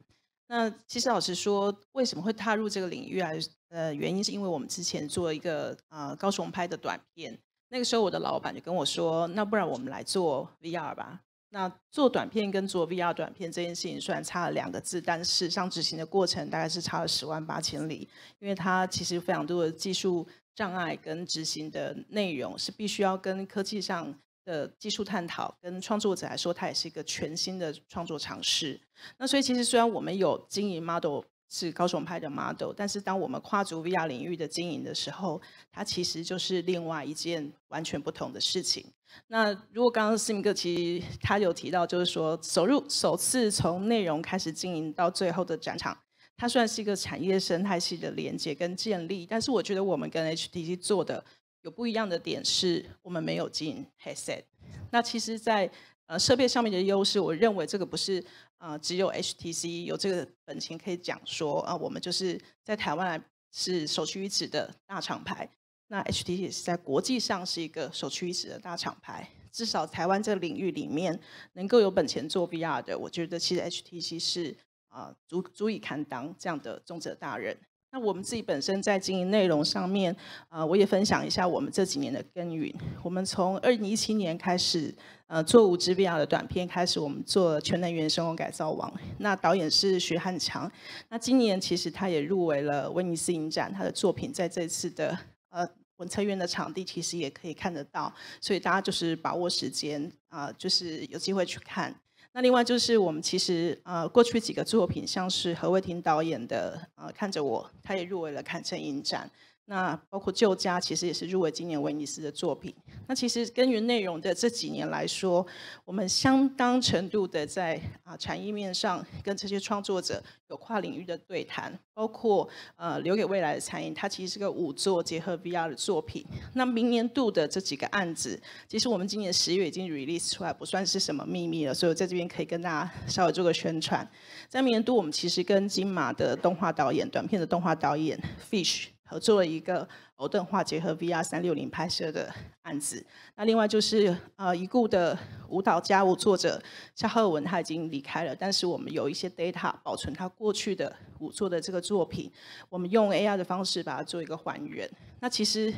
那其实老实说，为什么会踏入这个领域啊？呃，原因是因为我们之前做一个啊高雄拍的短片，那个时候我的老板就跟我说，那不然我们来做 VR 吧。那做短片跟做 VR 短片这件事情，虽然差了两个字，但事实上执行的过程大概是差了十万八千里，因为它其实非常多的技术障碍跟执行的内容是必须要跟科技上的技术探讨，跟创作者来说，它也是一个全新的创作尝试。那所以其实虽然我们有经营 model 是高雄拍的 model，但是当我们跨足 VR 领域的经营的时候，它其实就是另外一件完全不同的事情。那如果刚刚斯明哥其实他有提到，就是说首入首次从内容开始经营到最后的展场，它虽然是一个产业生态系的连接跟建立，但是我觉得我们跟 HTC 做的有不一样的点，是我们没有进 Headset。那其实，在呃设备上面的优势，我认为这个不是啊只有 HTC 有这个本钱可以讲说啊，我们就是在台湾来是首屈一指的大厂牌。那 HTC 是在国际上是一个首屈一指的大厂牌，至少台湾这个领域里面能够有本钱做 VR 的，我觉得其实 HTC 是啊足足以堪当这样的宗者大人。那我们自己本身在经营内容上面，啊我也分享一下我们这几年的耕耘。我们从二零一七年开始，呃做五 G VR 的短片开始，我们做全能源生活改造网。那导演是徐汉强，那今年其实他也入围了威尼斯影展，他的作品在这次的。呃，文策院的场地其实也可以看得到，所以大家就是把握时间啊，就是有机会去看。那另外就是我们其实呃，过去几个作品，像是何卫庭导演的呃看着我，他也入围了坎城影展。那包括旧家，其实也是入围今年威尼斯的作品。那其实根源内容的这几年来说，我们相当程度的在啊产业面上跟这些创作者有跨领域的对谈。包括呃留给未来的餐饮，它其实是个五座结合 VR 的作品。那明年度的这几个案子，其实我们今年十月已经 release 出来，不算是什么秘密了，所以在这边可以跟大家稍微做个宣传。在明年度，我们其实跟金马的动画导演短片的动画导演 Fish。合作了一个偶动化结合 VR 三六零拍摄的案子。那另外就是呃，已故的舞蹈家舞作者夏赫文他已经离开了，但是我们有一些 data 保存他过去的舞作的这个作品，我们用 a r 的方式把它做一个还原。那其实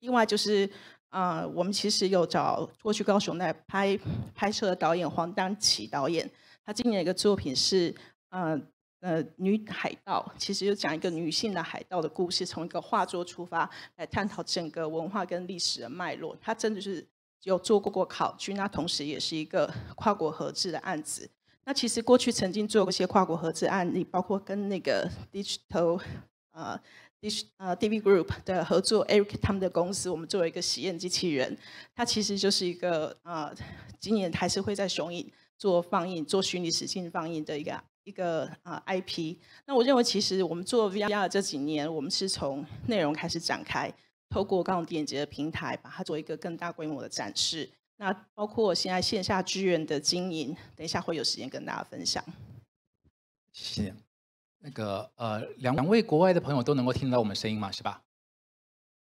另外就是啊，我们其实有找过去高雄来拍拍摄的导演黄丹琪导演，他今年一个作品是嗯。呃，女海盗其实就讲一个女性的海盗的故事，从一个画作出发来探讨整个文化跟历史的脉络。她真的是有做过过考据，那同时也是一个跨国合资的案子。那其实过去曾经做过一些跨国合资案例，包括跟那个 Digital 啊 d i g 呃 TV Group 的合作，Eric 他们的公司，我们做一个实验机器人。它其实就是一个啊，今年还是会在雄影做放映，做虚拟实境放映的一个。一个啊 IP，那我认为其实我们做 VR 这几年，我们是从内容开始展开，透过各种电影节的平台，把它做一个更大规模的展示。那包括现在线下剧院的经营，等一下会有时间跟大家分享。谢谢。那个呃，两位国外的朋友都能够听到我们声音嘛，是吧？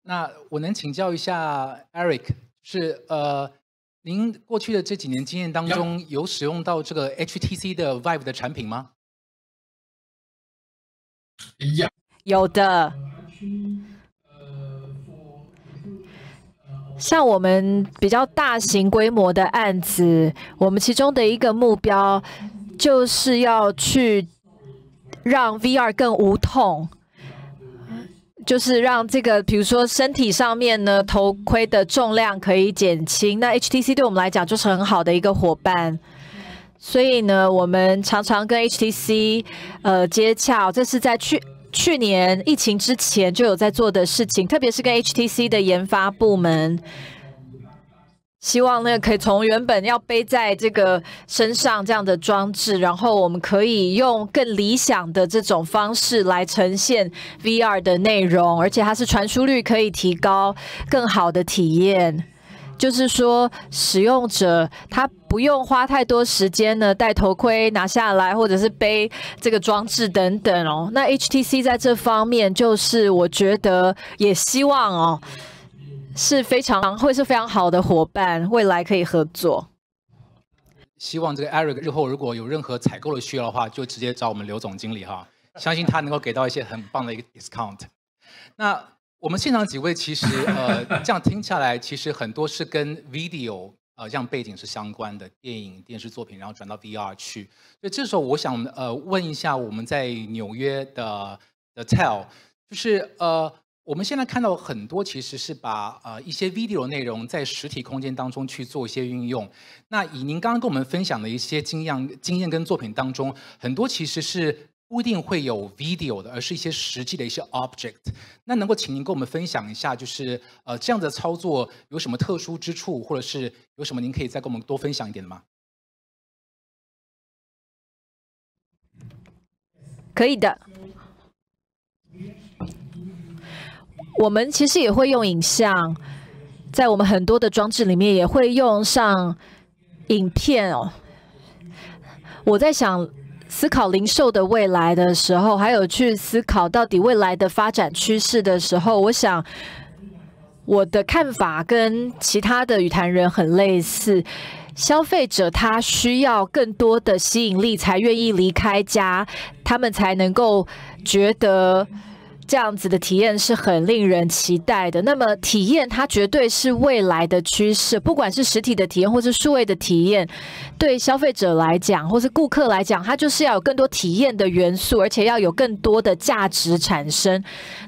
那我能请教一下 Eric，是呃。您过去的这几年经验当中，有使用到这个 HTC 的 Vive 的产品吗？有有的。像我们比较大型规模的案子，我们其中的一个目标就是要去让 VR 更无痛。就是让这个，比如说身体上面呢，头盔的重量可以减轻。那 HTC 对我们来讲就是很好的一个伙伴，所以呢，我们常常跟 HTC，呃，接洽。这是在去去年疫情之前就有在做的事情，特别是跟 HTC 的研发部门。希望呢，可以从原本要背在这个身上这样的装置，然后我们可以用更理想的这种方式来呈现 VR 的内容，而且它是传输率可以提高，更好的体验。就是说，使用者他不用花太多时间呢，戴头盔拿下来，或者是背这个装置等等哦。那 HTC 在这方面，就是我觉得也希望哦。是非常会是非常好的伙伴，未来可以合作。希望这个 Eric 日后如果有任何采购的需要的话，就直接找我们刘总经理哈，相信他能够给到一些很棒的一个 discount。那我们现场几位其实呃，这样听下来其实很多是跟 video 呃这样背景是相关的电影、电视作品，然后转到 VR 去。所以这时候我想呃，问一下我们在纽约的 The Tell，就是呃。我们现在看到很多其实是把呃一些 video 内容在实体空间当中去做一些运用。那以您刚刚跟我们分享的一些经验经验跟作品当中，很多其实是不一定会有 video 的，而是一些实际的一些 object。那能够请您跟我们分享一下，就是呃这样的操作有什么特殊之处，或者是有什么您可以再跟我们多分享一点的吗？可以的。我们其实也会用影像，在我们很多的装置里面也会用上影片哦。我在想思考零售的未来的时候，还有去思考到底未来的发展趋势的时候，我想我的看法跟其他的语坛人很类似。消费者他需要更多的吸引力才愿意离开家，他们才能够觉得。这样子的体验是很令人期待的。那么，体验它绝对是未来的趋势，不管是实体的体验或是数位的体验，对消费者来讲，或是顾客来讲，它就是要有更多体验的元素，而且要有更多的价值产生。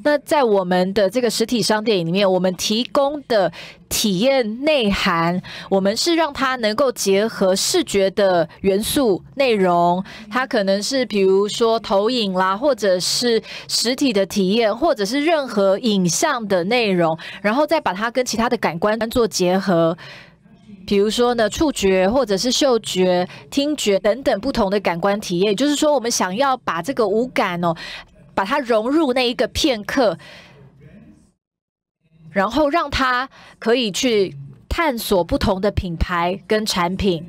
那在我们的这个实体商店里面，我们提供的体验内涵，我们是让它能够结合视觉的元素内容，它可能是比如说投影啦，或者是实体的体。或者是任何影像的内容，然后再把它跟其他的感官做结合，比如说呢，触觉或者是嗅觉、听觉等等不同的感官体验。也就是说，我们想要把这个五感哦，把它融入那一个片刻，然后让它可以去探索不同的品牌跟产品。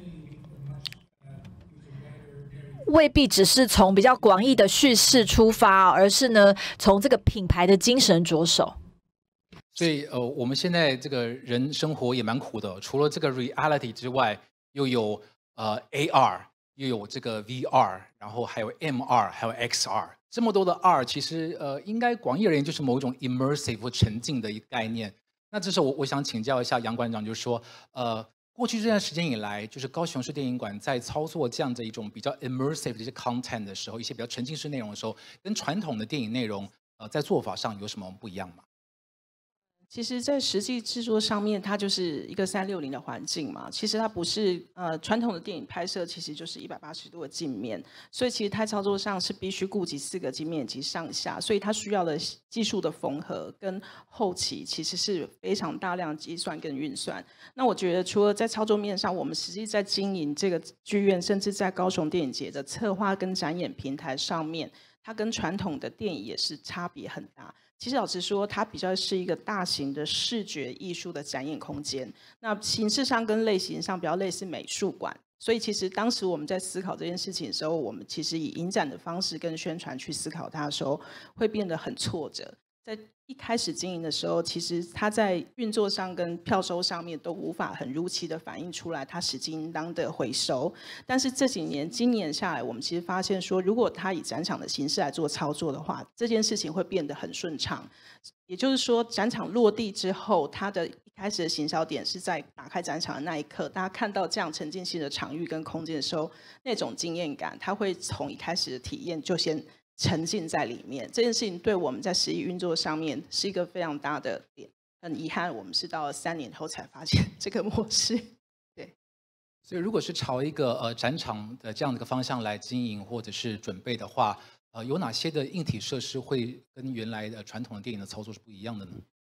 未必只是从比较广义的叙事出发而是呢从这个品牌的精神着手。所以呃，我们现在这个人生活也蛮苦的，除了这个 reality 之外，又有呃 AR，又有这个 VR，然后还有 MR，还有 XR，这么多的 R，其实呃应该广义而言就是某种 immersive 和沉浸的一概念。那这候我我想请教一下杨馆长，就是说呃。过去这段时间以来，就是高雄市电影馆在操作这样的一种比较 immersive 的一些 content 的时候，一些比较沉浸式内容的时候，跟传统的电影内容，呃，在做法上有什么不一样吗？其实，在实际制作上面，它就是一个三六零的环境嘛。其实它不是呃传统的电影拍摄，其实就是一百八十度的镜面，所以其实它操作上是必须顾及四个镜面及上下，所以它需要的技术的缝合跟后期，其实是非常大量计算跟运算。那我觉得，除了在操作面上，我们实际在经营这个剧院，甚至在高雄电影节的策划跟展演平台上面，它跟传统的电影也是差别很大。其实老实说，它比较是一个大型的视觉艺术的展演空间。那形式上跟类型上比较类似美术馆，所以其实当时我们在思考这件事情的时候，我们其实以影展的方式跟宣传去思考它的时候，会变得很挫折。在一开始经营的时候，其实他在运作上跟票收上面都无法很如期的反映出来，他实际应当的回收。但是这几年，今年下来，我们其实发现说，如果他以展场的形式来做操作的话，这件事情会变得很顺畅。也就是说，展场落地之后，它的一开始的行销点是在打开展场的那一刻，大家看到这样沉浸式的场域跟空间的时候，那种经验感，它会从一开始的体验就先。沉浸在里面这件事情，对我们在实际运作上面是一个非常大的点。很遗憾，我们是到了三年后才发现 这个模式。对。所以，如果是朝一个呃展场的这样的一个方向来经营或者是准备的话，呃，有哪些的硬体设施会跟原来的传统的电影的操作是不一样的呢？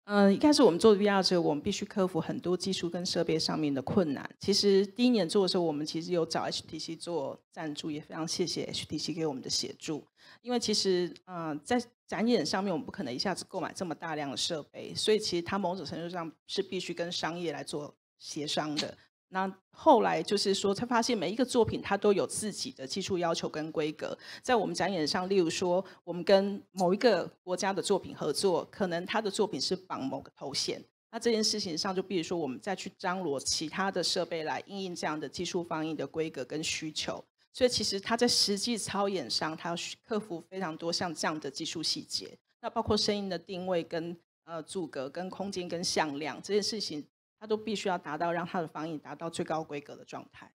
嗯，一开始我们做 VR 的时候，我们必须克服很多技术跟设备上面的困难。其实第一年做的时候，我们其实有找 HTC 做赞助，也非常谢谢 HTC 给我们的协助。因为其实，嗯，在展演上面，我们不可能一下子购买这么大量的设备，所以其实它某种程度上是必须跟商业来做协商的。那后来就是说，才发现每一个作品它都有自己的技术要求跟规格。在我们展演上，例如说，我们跟某一个国家的作品合作，可能他的作品是绑某个头衔，那这件事情上，就比如说我们再去张罗其他的设备来应应这样的技术放映的规格跟需求。所以其实他在实际操演上，他克服非常多像这样的技术细节。那包括声音的定位跟呃阻隔、跟空间、跟向量这件事情。他都必须要达到让他的防疫达到最高规格的状态。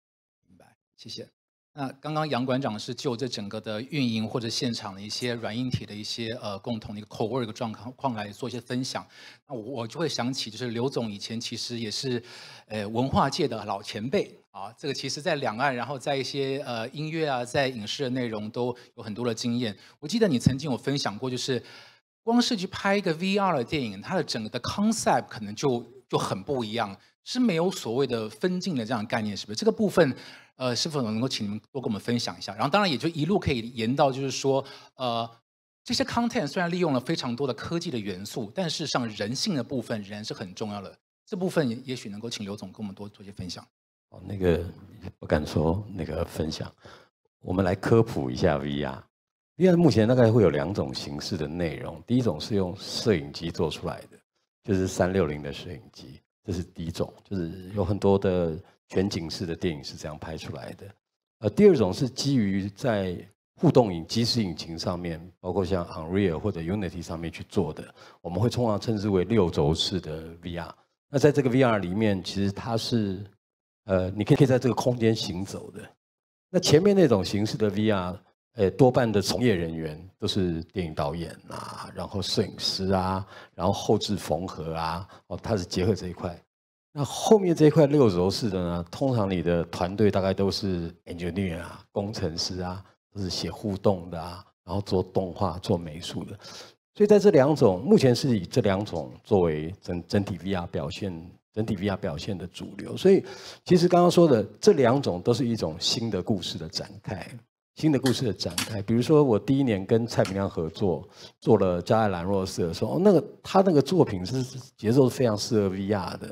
明白，谢谢。那刚刚杨馆长是就这整个的运营或者现场的一些软硬体的一些呃共同的一个口味一状况况来做一些分享。那我就会想起，就是刘总以前其实也是呃文化界的老前辈啊。这个其实在两岸，然后在一些呃音乐啊，在影视的内容都有很多的经验。我记得你曾经有分享过，就是光是去拍一个 VR 的电影，它的整个的 concept 可能就。就很不一样，是没有所谓的分镜的这样的概念，是不是？这个部分，呃，是否能够请你们多跟我们分享一下。然后，当然也就一路可以延到，就是说，呃，这些 content 虽然利用了非常多的科技的元素，但事实上人性的部分仍然是很重要的。这部分也许能够请刘总跟我们多做些分享。哦，那个不敢说那个分享，我们来科普一下 VR。VR 目前大概会有两种形式的内容，第一种是用摄影机做出来的。这是三六零的摄影机，这是第一种，就是有很多的全景式的电影是这样拍出来的。呃，第二种是基于在互动影即时引擎上面，包括像 Unreal 或者 Unity 上面去做的，我们会通常称之为六轴式的 VR。那在这个 VR 里面，其实它是，呃，你可以可以在这个空间行走的。那前面那种形式的 VR。诶，多半的从业人员都是电影导演啊，然后摄影师啊，然后后置缝合啊，哦，它是结合这一块。那后面这一块六轴式的呢，通常你的团队大概都是 engineer 啊，工程师啊，都是写互动的啊，然后做动画、做美术的。所以在这两种，目前是以这两种作为整整体 VR 表现、整体 VR 表现的主流。所以，其实刚刚说的这两种都是一种新的故事的展开。新的故事的展开，比如说我第一年跟蔡明亮合作，做了《家爱兰若瑟》，的时候，哦，那个他那个作品是节奏是非常适合 VR 的。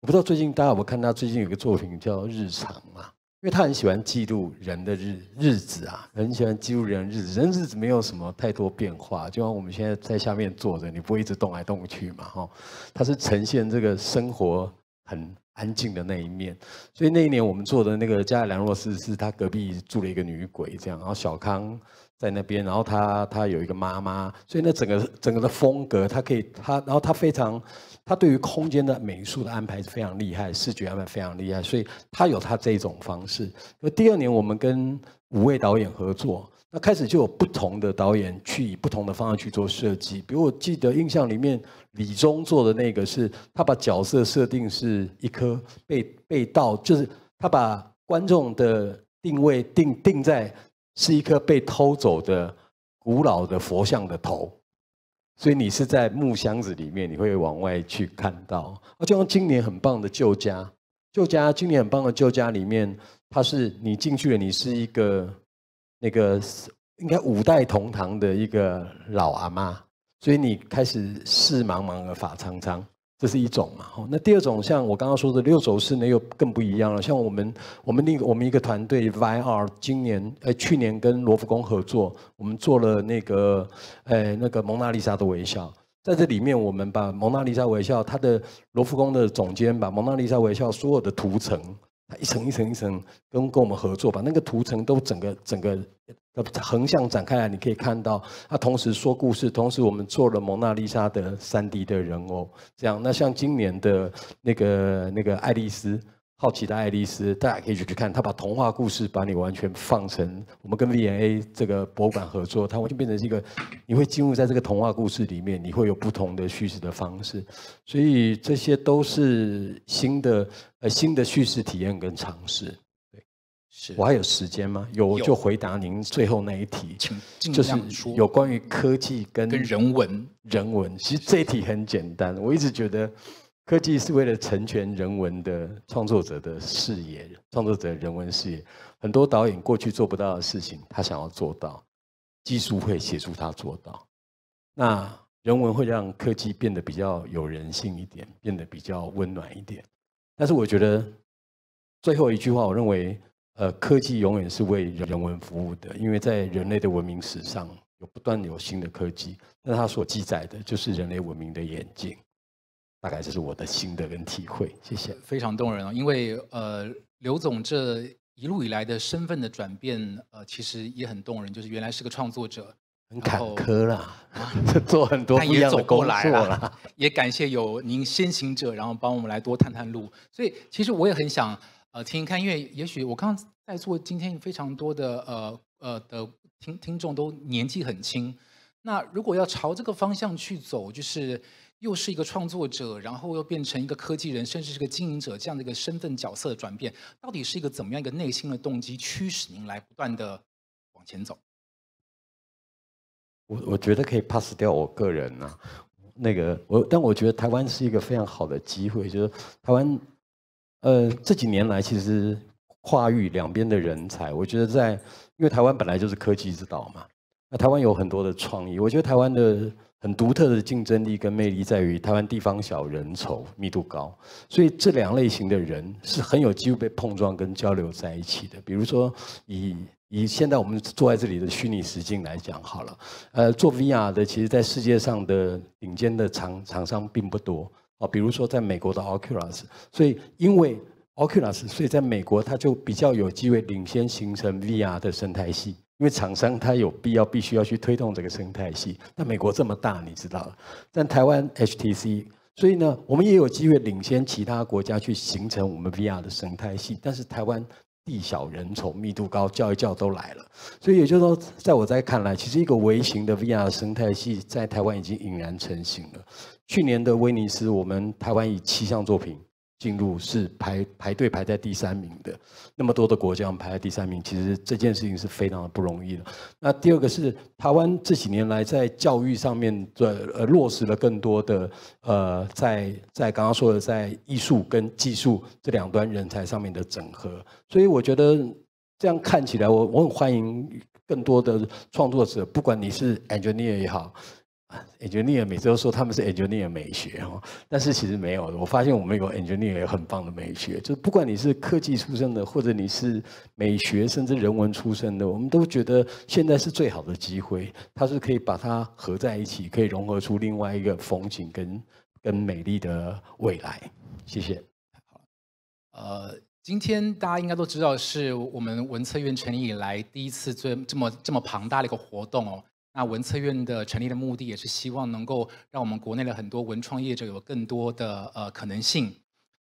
我不知道最近大家有有看他最近有个作品叫《日常》嘛，因为他很喜欢记录人的日日子啊，很喜欢记录人日子，人日子没有什么太多变化，就像我们现在在下面坐着，你不会一直动来动去嘛，哈，他是呈现这个生活很。安静的那一面，所以那一年我们做的那个《加有梁洛施》，是他隔壁住了一个女鬼这样，然后小康在那边，然后他他有一个妈妈，所以那整个整个的风格，他可以他，然后他非常，他对于空间的美术的安排是非常厉害，视觉安排非常厉害，所以他有他这种方式。那第二年我们跟五位导演合作。那开始就有不同的导演去以不同的方式去做设计，比如我记得印象里面李宗做的那个是，他把角色设定是一颗被被盗，就是他把观众的定位定定在是一颗被偷走的古老的佛像的头，所以你是在木箱子里面，你会往外去看到。就像今年很棒的《旧家》，《旧家》今年很棒的《旧家》里面，它是你进去了，你是一个。那个是应该五代同堂的一个老阿妈，所以你开始四茫茫而法苍苍，这是一种嘛？哦，那第二种像我刚刚说的六轴式呢，又更不一样了。像我们我们那个我们一个团队 V R 今年呃去年跟罗浮宫合作，我们做了那个呃那个蒙娜丽莎的微笑，在这里面我们把蒙娜丽莎微笑，它的罗浮宫的总监把蒙娜丽莎微笑所有的图层。它一层一层一层跟跟我们合作，把那个图层都整个整个横向展开来，你可以看到它同时说故事，同时我们做了蒙娜丽莎的三 d 的人偶，这样那像今年的那个那个爱丽丝。好奇的爱丽丝，大家可以去去看。他把童话故事把你完全放成我们跟 V&A 这个博物馆合作，它完全变成是一个，你会进入在这个童话故事里面，你会有不同的叙事的方式。所以这些都是新的呃新的叙事体验跟尝试。对，是我还有时间吗？有就回答您最后那一题，请尽量说，有关于科技跟跟人文人文。其实这一题很简单，我一直觉得。科技是为了成全人文的创作者的视野，创作者人文视野。很多导演过去做不到的事情，他想要做到，技术会协助他做到，那人文会让科技变得比较有人性一点，变得比较温暖一点。但是我觉得最后一句话，我认为，呃，科技永远是为人文服务的，因为在人类的文明史上，有不断有新的科技，那它所记载的就是人类文明的演进。大概就是我的心得跟体会，谢谢。非常动人啊，因为呃，刘总这一路以来的身份的转变，呃，其实也很动人。就是原来是个创作者，很坎坷啦，啊，做很多不一样的工作了。也感谢有您先行者，然后帮我们来多探探路。所以其实我也很想呃听一看，因为也许我刚刚在座今天非常多的呃呃的听听众都年纪很轻，那如果要朝这个方向去走，就是。又是一个创作者，然后又变成一个科技人，甚至是个经营者，这样的一个身份角色的转变，到底是一个怎么样一个内心的动机驱使您来不断的往前走？我我觉得可以 pass 掉我个人啊，那个我，但我觉得台湾是一个非常好的机会，就是台湾，呃，这几年来其实跨域两边的人才，我觉得在，因为台湾本来就是科技之岛嘛，那台湾有很多的创意，我觉得台湾的。很独特的竞争力跟魅力在于台湾地方小人稠密度高，所以这两类型的人是很有机会被碰撞跟交流在一起的。比如说，以以现在我们坐在这里的虚拟实境来讲好了，呃，做 VR 的其实在世界上的顶尖的厂厂商并不多啊，比如说在美国的 Oculus，所以因为 Oculus，所以在美国它就比较有机会领先形成 VR 的生态系。因为厂商他有必要必须要去推动这个生态系，但美国这么大你知道了，但台湾 HTC，所以呢我们也有机会领先其他国家去形成我们 VR 的生态系。但是台湾地小人稠，密度高，叫一叫都来了。所以也就是说，在我在看来，其实一个微型的 VR 生态系在台湾已经引然成型了。去年的威尼斯，我们台湾以七项作品。进入是排排队排在第三名的，那么多的国家排在第三名，其实这件事情是非常不容易的。那第二个是，台湾这几年来在教育上面，的呃，落实了更多的呃，在在刚刚说的在艺术跟技术这两端人才上面的整合，所以我觉得这样看起来，我我很欢迎更多的创作者，不管你是 engineer 也好。engineer 每次都说他们是 engineer 美学哦，但是其实没有的。我发现我们有 engineer 很棒的美学，就是不管你是科技出身的，或者你是美学甚至人文出身的，我们都觉得现在是最好的机会，它是可以把它合在一起，可以融合出另外一个风景跟跟美丽的未来。谢谢。呃，今天大家应该都知道，是我们文策院成立以来第一次这么这么庞大的一个活动哦。那文策院的成立的目的也是希望能够让我们国内的很多文创业者有更多的呃可能性，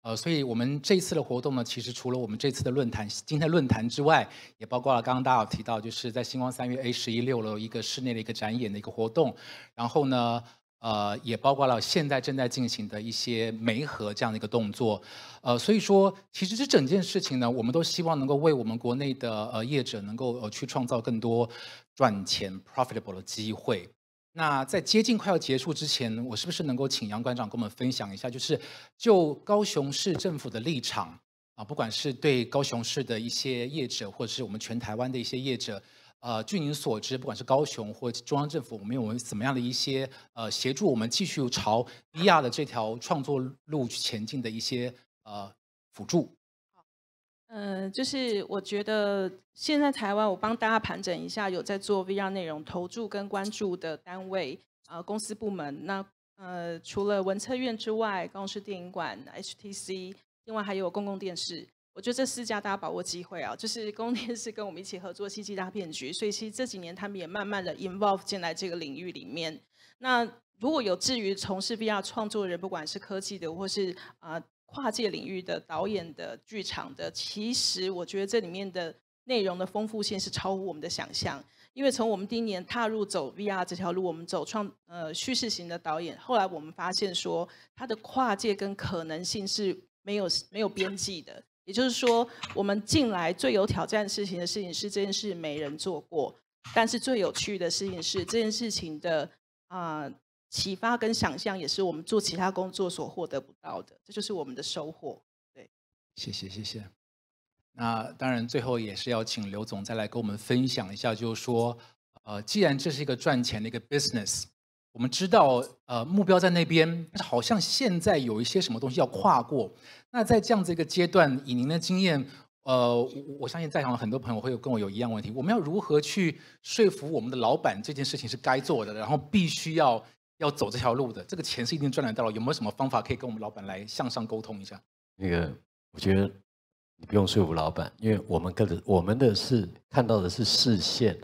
呃，所以我们这次的活动呢，其实除了我们这次的论坛，今天的论坛之外，也包括了刚刚大家有提到，就是在星光三月 A 十一六楼一个室内的一个展演的一个活动，然后呢，呃，也包括了现在正在进行的一些媒合这样的一个动作，呃，所以说，其实这整件事情呢，我们都希望能够为我们国内的呃业者能够呃去创造更多。赚钱 profitable 的机会。那在接近快要结束之前，我是不是能够请杨馆长跟我们分享一下，就是就高雄市政府的立场啊，不管是对高雄市的一些业者，或者是我们全台湾的一些业者，呃，据您所知，不管是高雄或中央政府，我们有怎么样的一些呃协助我们继续朝一亚的这条创作路去前进的一些呃辅助？嗯，就是我觉得现在台湾，我帮大家盘整一下，有在做 VR 内容投注跟关注的单位啊，公司部门。那呃，除了文策院之外，光是电影馆、HTC，另外还有公共电视。我觉得这四家大家把握机会啊，就是公共电视跟我们一起合作《七七大骗局》，所以其实这几年他们也慢慢的 involve 进来这个领域里面。那如果有至于从事 VR 创作人，不管是科技的或是啊。跨界领域的导演的剧场的，其实我觉得这里面的内容的丰富性是超乎我们的想象。因为从我们第一年踏入走 VR 这条路，我们走创呃叙事型的导演，后来我们发现说它的跨界跟可能性是没有没有边际的。也就是说，我们进来最有挑战事情的事情是这件事没人做过，但是最有趣的事情是这件事情的啊。启发跟想象也是我们做其他工作所获得不到的，这就是我们的收获。对，谢谢谢谢。那当然，最后也是要请刘总再来跟我们分享一下，就是说，呃，既然这是一个赚钱的一个 business，我们知道，呃，目标在那边，好像现在有一些什么东西要跨过。那在这样子一个阶段，以您的经验，呃，我相信在场的很多朋友会有跟我有一样问题：我们要如何去说服我们的老板这件事情是该做的，然后必须要。要走这条路的，这个钱是一定赚得到。有没有什么方法可以跟我们老板来向上沟通一下？那个，我觉得你不用说服老板，因为我们看的，我们的是看到的是视线，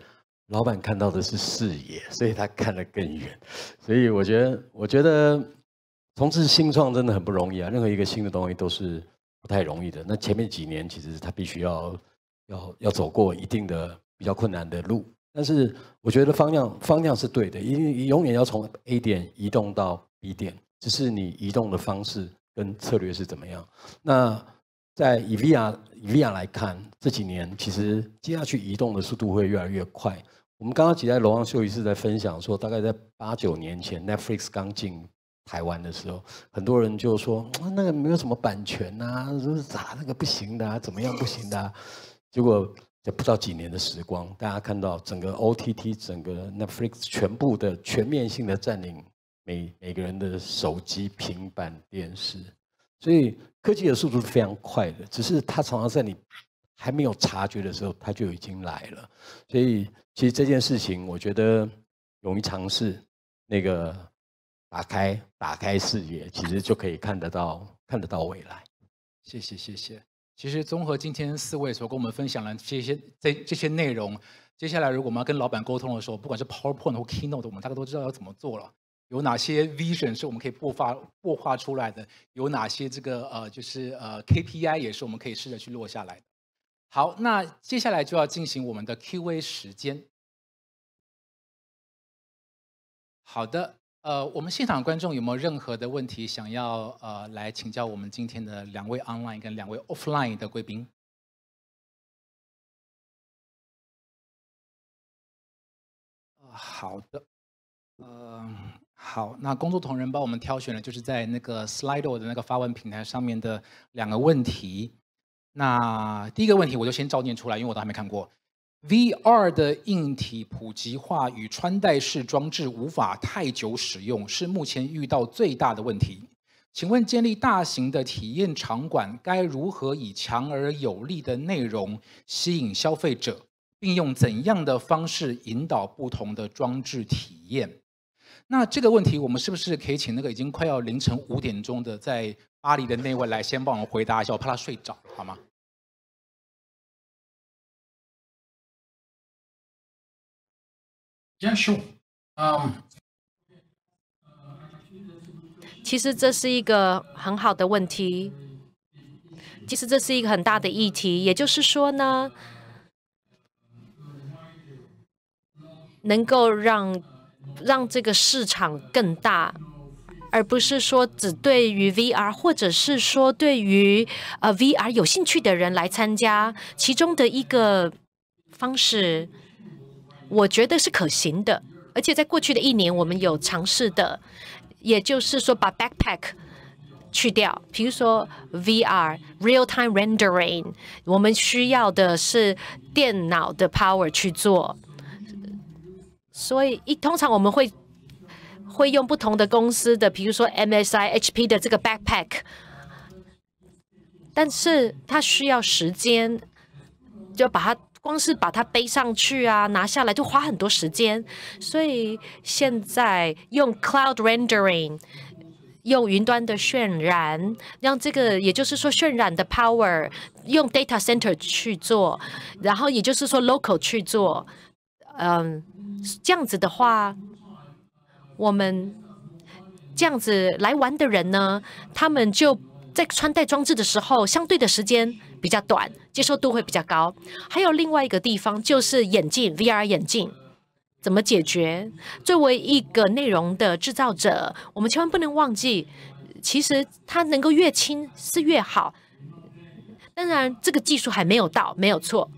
老板看到的是视野，所以他看得更远。所以我觉得，我觉得从事新创真的很不容易啊。任何一个新的东西都是不太容易的。那前面几年，其实他必须要要要走过一定的比较困难的路。但是我觉得方向方向是对的，因为永远要从 A 点移动到 B 点，只是你移动的方式跟策略是怎么样。那在以 v i a v 来看，这几年其实接下去移动的速度会越来越快。我们刚刚几在罗汪秀一次在分享说，大概在八九年前 Netflix 刚进台湾的时候，很多人就说啊那个没有什么版权啊，都是咋那个不行的，啊，怎么样不行的，结果。这不到几年的时光，大家看到整个 OTT、整个 Netflix 全部的全面性的占领每每个人的手机、平板、电视，所以科技的速度是非常快的。只是它常常在你还没有察觉的时候，它就已经来了。所以其实这件事情，我觉得勇于尝试，那个打开、打开视野，其实就可以看得到、看得到未来。谢谢，谢谢。其实综合今天四位所跟我们分享的这些这这些内容，接下来如果我们要跟老板沟通的时候，不管是 PowerPoint 或 Keynote，我们大家都知道要怎么做了。有哪些 vision 是我们可以破发破化出来的？有哪些这个呃就是呃 KPI 也是我们可以试着去落下来。好，那接下来就要进行我们的 Q&A 时间。好的。呃，我们现场观众有没有任何的问题想要呃来请教我们今天的两位 online 跟两位 offline 的贵宾？好的，呃，好，那工作同仁帮我们挑选了就是在那个 slideo 的那个发文平台上面的两个问题。那第一个问题我就先照念出来，因为我都还没看过。VR 的硬体普及化与穿戴式装置无法太久使用，是目前遇到最大的问题。请问，建立大型的体验场馆，该如何以强而有力的内容吸引消费者，并用怎样的方式引导不同的装置体验？那这个问题，我们是不是可以请那个已经快要凌晨五点钟的在巴黎的那位来先帮我们回答一下？我怕他睡着，好吗？y e sure. 其实这是一个很好的问题，其实这是一个很大的议题。也就是说呢，能够让让这个市场更大，而不是说只对于 VR 或者是说对于呃 VR 有兴趣的人来参加其中的一个方式。我觉得是可行的，而且在过去的一年，我们有尝试的，也就是说把 backpack 去掉，比如说 VR real time rendering，我们需要的是电脑的 power 去做，所以一通常我们会会用不同的公司的，比如说 MSI HP 的这个 backpack，但是它需要时间，就把它。光是把它背上去啊，拿下来就花很多时间，所以现在用 cloud rendering，用云端的渲染，让这个也就是说渲染的 power 用 data center 去做，然后也就是说 local 去做，嗯，这样子的话，我们这样子来玩的人呢，他们就在穿戴装置的时候，相对的时间。比较短，接受度会比较高。还有另外一个地方就是眼镜，VR 眼镜怎么解决？作为一个内容的制造者，我们千万不能忘记，其实它能够越轻是越好。当然，这个技术还没有到，没有错。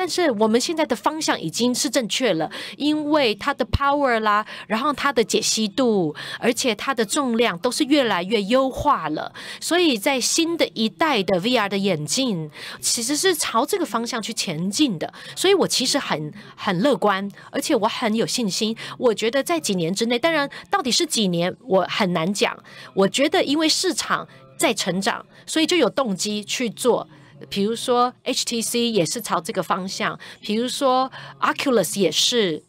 但是我们现在的方向已经是正确了，因为它的 power 啦，然后它的解析度，而且它的重量都是越来越优化了，所以在新的一代的 VR 的眼镜，其实是朝这个方向去前进的。所以我其实很很乐观，而且我很有信心，我觉得在几年之内，当然到底是几年我很难讲。我觉得因为市场在成长，所以就有动机去做。比如说 HTC 也是朝这个方向，比如说 o c u l u s 也是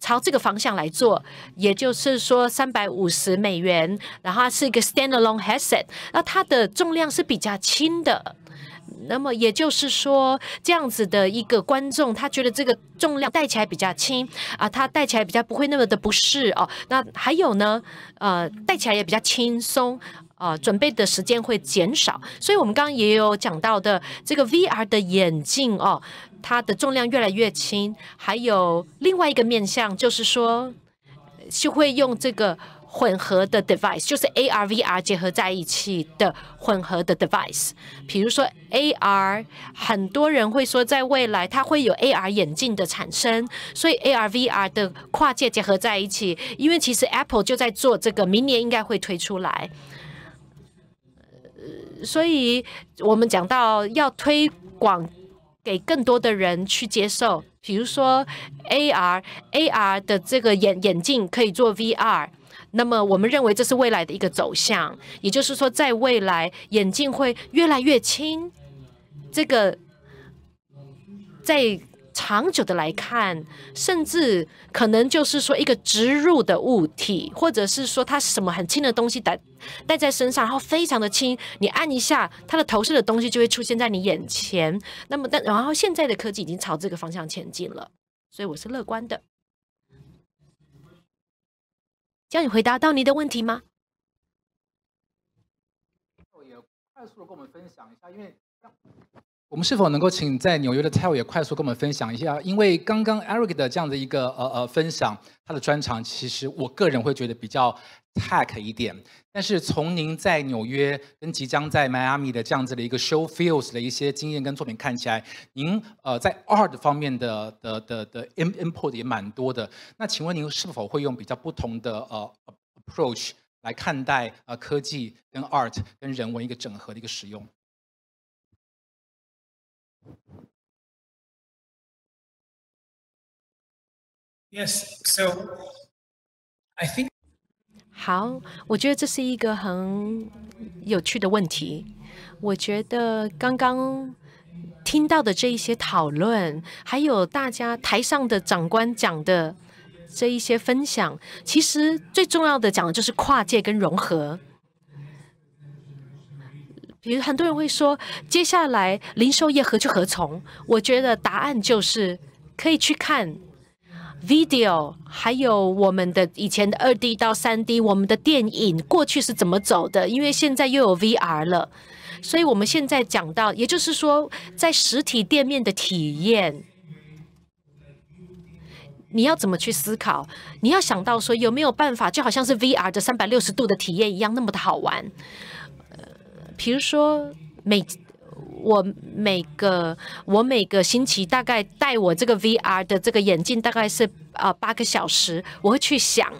朝这个方向来做，也就是说三百五十美元，然后是一个 standalone headset，那它的重量是比较轻的。那么也就是说，这样子的一个观众，他觉得这个重量戴起来比较轻啊，他戴起来比较不会那么的不适哦。那还有呢，呃，戴起来也比较轻松。呃，准备的时间会减少，所以我们刚刚也有讲到的这个 VR 的眼镜哦，它的重量越来越轻，还有另外一个面向就是说，就会用这个混合的 device，就是 AR VR 结合在一起的混合的 device，比如说 AR，很多人会说在未来它会有 AR 眼镜的产生，所以 AR VR 的跨界结合在一起，因为其实 Apple 就在做这个，明年应该会推出来。所以，我们讲到要推广给更多的人去接受，比如说 AR，AR 的这个眼眼镜可以做 VR，那么我们认为这是未来的一个走向。也就是说，在未来眼镜会越来越轻，这个在。长久的来看，甚至可能就是说一个植入的物体，或者是说它什么很轻的东西带带在身上，然后非常的轻，你按一下，它的头射的东西就会出现在你眼前。那么，但然后现在的科技已经朝这个方向前进了，所以我是乐观的。叫你回答到你的问题吗？也快速的跟我们分享一下，因为。我们是否能够请在纽约的 t a l l 也快速跟我们分享一下？因为刚刚 Eric 的这样的一个呃呃分享，他的专长其实我个人会觉得比较 tech 一点。但是从您在纽约跟即将在 Miami 的这样子的一个 show fields 的一些经验跟作品看起来，您呃在 art 方面的的的的 import 也蛮多的。那请问您是否会用比较不同的呃 approach 来看待呃科技跟 art 跟人文一个整合的一个使用？Yes, so I think 好，我觉得这是一个很有趣的问题。我觉得刚刚听到的这一些讨论，还有大家台上的长官讲的这一些分享，其实最重要的讲的就是跨界跟融合。比如很多人会说，接下来零售业何去何从？我觉得答案就是可以去看。video，还有我们的以前的二 D 到三 D，我们的电影过去是怎么走的？因为现在又有 VR 了，所以我们现在讲到，也就是说，在实体店面的体验，你要怎么去思考？你要想到说，有没有办法，就好像是 VR 的三百六十度的体验一样，那么的好玩？呃，比如说每。我每个我每个星期大概戴我这个 VR 的这个眼镜大概是啊八个小时，我会去想，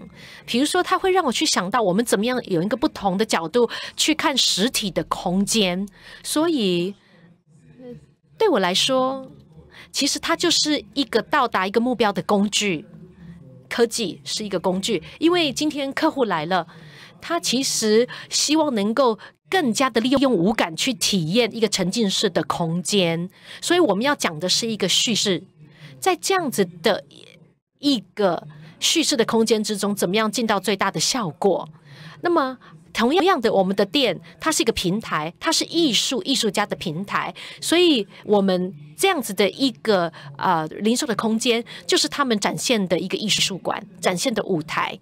比如说它会让我去想到我们怎么样有一个不同的角度去看实体的空间，所以对我来说，其实它就是一个到达一个目标的工具。科技是一个工具，因为今天客户来了，他其实希望能够。更加的利用五感去体验一个沉浸式的空间，所以我们要讲的是一个叙事，在这样子的一个叙事的空间之中，怎么样进到最大的效果？那么同样的，我们的店它是一个平台，它是艺术艺术家的平台，所以我们这样子的一个呃零售的空间，就是他们展现的一个艺术馆，展现的舞台。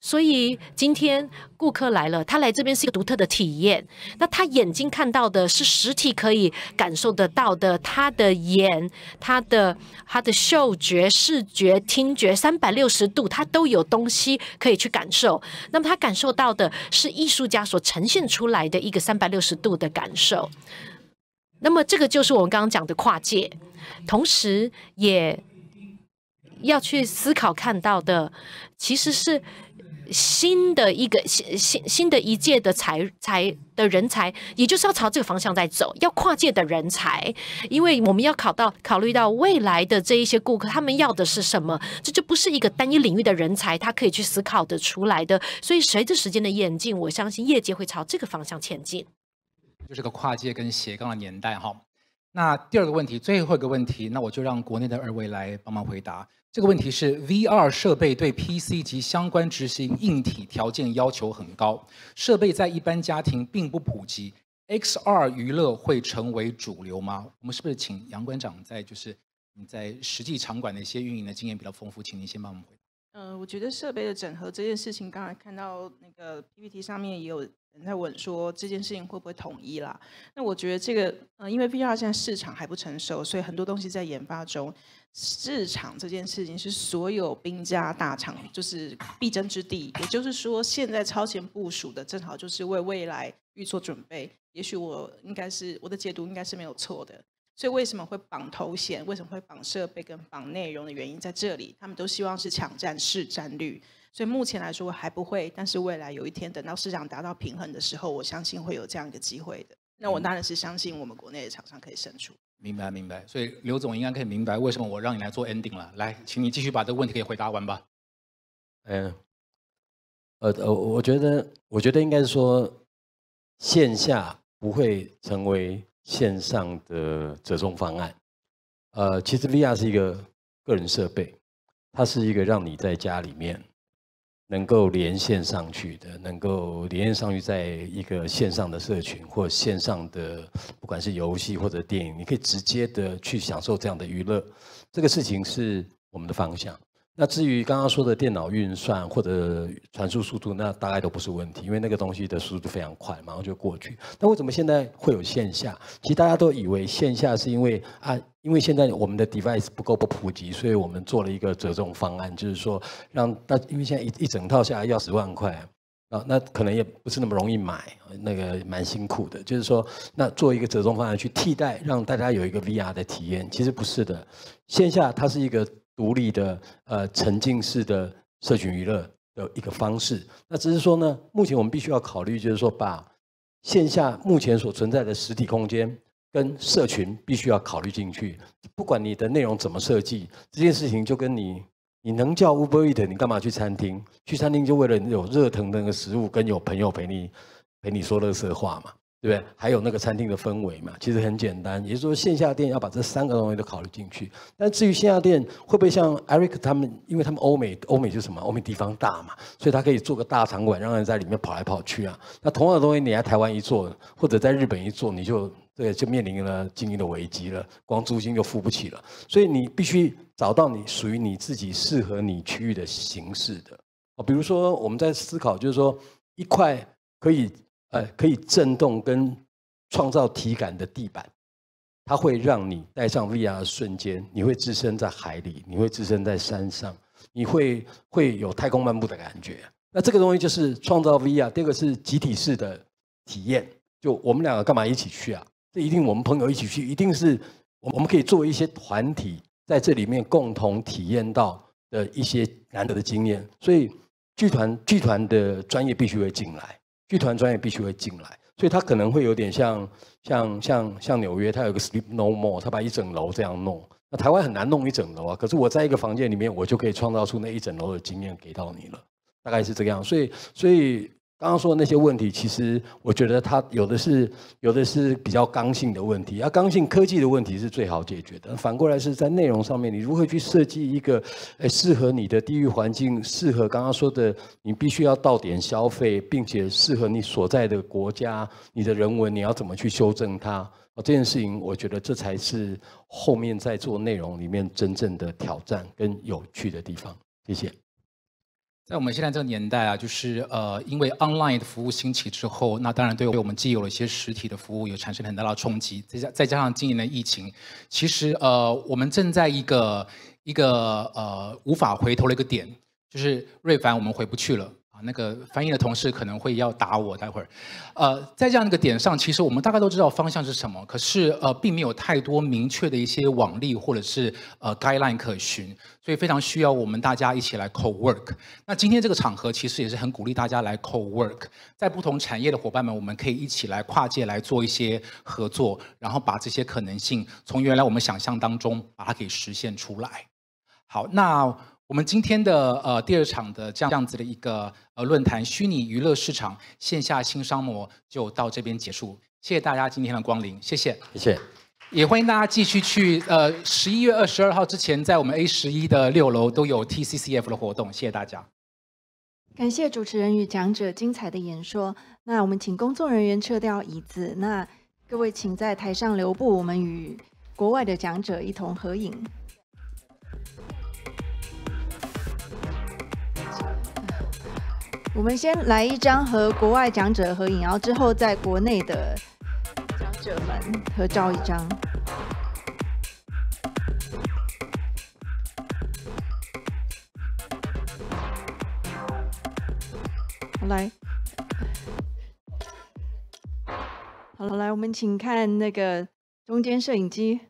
所以今天顾客来了，他来这边是一个独特的体验。那他眼睛看到的是实体可以感受得到的，他的眼、他的、他的嗅觉、视觉、听觉，三百六十度，他都有东西可以去感受。那么他感受到的是艺术家所呈现出来的一个三百六十度的感受。那么这个就是我们刚刚讲的跨界，同时也要去思考看到的，其实是。新的一个新新新的一届的才才的人才，也就是要朝这个方向在走，要跨界的人才，因为我们要考到考虑到未来的这一些顾客，他们要的是什么？这就不是一个单一领域的人才，他可以去思考的出来的。所以，随着时间的演进，我相信业界会朝这个方向前进，就是个跨界跟斜杠的年代哈。那第二个问题，最后一个问题，那我就让国内的二位来帮忙回答。这个问题是 VR 设备对 PC 及相关执行硬体条件要求很高，设备在一般家庭并不普及。XR 娱乐会成为主流吗？我们是不是请杨馆长在，就是你在实际场馆的一些运营的经验比较丰富，请您先帮我们回答。嗯，我觉得设备的整合这件事情，刚才看到那个 PPT 上面也有人在问说这件事情会不会统一啦？那我觉得这个，嗯，因为 VR 现在市场还不成熟，所以很多东西在研发中。市场这件事情是所有兵家大厂就是必争之地，也就是说，现在超前部署的正好就是为未来预做准备。也许我应该是我的解读应该是没有错的，所以为什么会绑头衔，为什么会绑设备跟绑内容的原因在这里，他们都希望是抢占市占率。所以目前来说还不会，但是未来有一天等到市场达到平衡的时候，我相信会有这样一个机会的。那我当然是相信我们国内的厂商可以胜出。明白，明白。所以刘总应该可以明白为什么我让你来做 ending 了。来，请你继续把这个问题给回答完吧。嗯，呃呃，我觉得，我觉得应该说，线下不会成为线上的折中方案。呃，其实 V R 是一个个人设备，它是一个让你在家里面。能够连线上去的，能够连线上去，在一个线上的社群或线上的，不管是游戏或者电影，你可以直接的去享受这样的娱乐。这个事情是我们的方向。那至于刚刚说的电脑运算或者传输速度，那大概都不是问题，因为那个东西的速度非常快，马上就过去。那为什么现在会有线下？其实大家都以为线下是因为啊，因为现在我们的 device 不够不普及，所以我们做了一个折中方案，就是说让那因为现在一一整套下来要十万块啊，那可能也不是那么容易买，那个蛮辛苦的。就是说，那做一个折中方案去替代，让大家有一个 VR 的体验，其实不是的。线下它是一个。独立的呃沉浸式的社群娱乐的一个方式，那只是说呢，目前我们必须要考虑，就是说把线下目前所存在的实体空间跟社群必须要考虑进去。不管你的内容怎么设计，这件事情就跟你你能叫 Uber Eat，你干嘛去餐厅？去餐厅就为了有热腾腾的食物，跟有朋友陪你陪你说乐色话嘛。对，还有那个餐厅的氛围嘛，其实很简单，也就是说线下店要把这三个东西都考虑进去。但至于线下店会不会像 Eric 他们，因为他们欧美，欧美是什么？欧美地方大嘛，所以他可以做个大场馆，让人在里面跑来跑去啊。那同样的东西，你在台湾一做，或者在日本一做，你就对，就面临了经营的危机了，光租金就付不起了。所以你必须找到你属于你自己、适合你区域的形式的。哦，比如说我们在思考，就是说一块可以。呃，可以震动跟创造体感的地板，它会让你戴上 VR 的瞬间，你会置身在海里，你会置身在山上，你会会有太空漫步的感觉。那这个东西就是创造 VR，第二个是集体式的体验。就我们两个干嘛一起去啊？这一定我们朋友一起去，一定是我们可以作为一些团体在这里面共同体验到的一些难得的经验。所以剧团剧团的专业必须会进来。剧团专业必须会进来，所以他可能会有点像像像像纽约，他有个 Sleep No More，他把一整楼这样弄。那台湾很难弄一整楼啊，可是我在一个房间里面，我就可以创造出那一整楼的经验给到你了，大概是这个样。所以所以。刚刚说那些问题，其实我觉得它有的是有的是比较刚性的问题啊，刚性科技的问题是最好解决的。反过来是在内容上面，你如何去设计一个，诶适合你的地域环境，适合刚刚说的你必须要到点消费，并且适合你所在的国家，你的人文你要怎么去修正它这件事情，我觉得这才是后面在做内容里面真正的挑战跟有趣的地方。谢谢。在我们现在这个年代啊，就是呃，因为 online 的服务兴起之后，那当然对我们既有了一些实体的服务，有产生了很大的冲击。再加再加上今年的疫情，其实呃，我们正在一个一个呃无法回头的一个点，就是瑞凡，我们回不去了。那个翻译的同事可能会要打我，待会儿，呃，在这样一个点上，其实我们大概都知道方向是什么，可是呃，并没有太多明确的一些网例或者是呃，guideline 可循，所以非常需要我们大家一起来 co work。那今天这个场合其实也是很鼓励大家来 co work，在不同产业的伙伴们，我们可以一起来跨界来做一些合作，然后把这些可能性从原来我们想象当中把它给实现出来。好，那。我们今天的呃第二场的这样样子的一个呃论坛，虚拟娱乐市场线下新商模就到这边结束，谢谢大家今天的光临，谢谢，谢谢，也欢迎大家继续去呃十一月二十二号之前，在我们 A 十一的六楼都有 TCCF 的活动，谢谢大家。感谢主持人与讲者精彩的演说，那我们请工作人员撤掉椅子，那各位请在台上留步，我们与国外的讲者一同合影。我们先来一张和国外讲者和影后之后，在国内的讲者们合照一张。好来，好了，来，我们请看那个中间摄影机。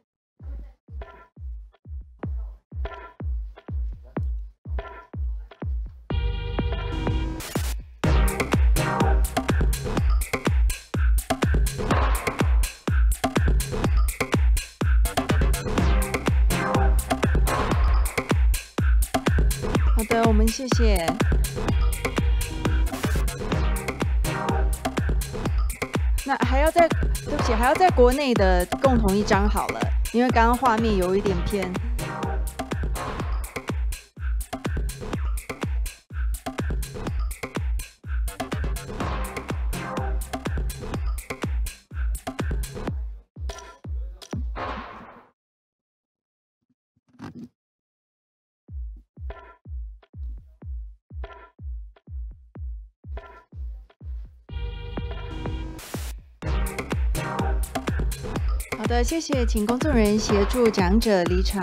我们谢谢。那还要在，对不起，还要在国内的共同一张好了，因为刚刚画面有一点偏。谢谢，请工作人员协助讲者离场。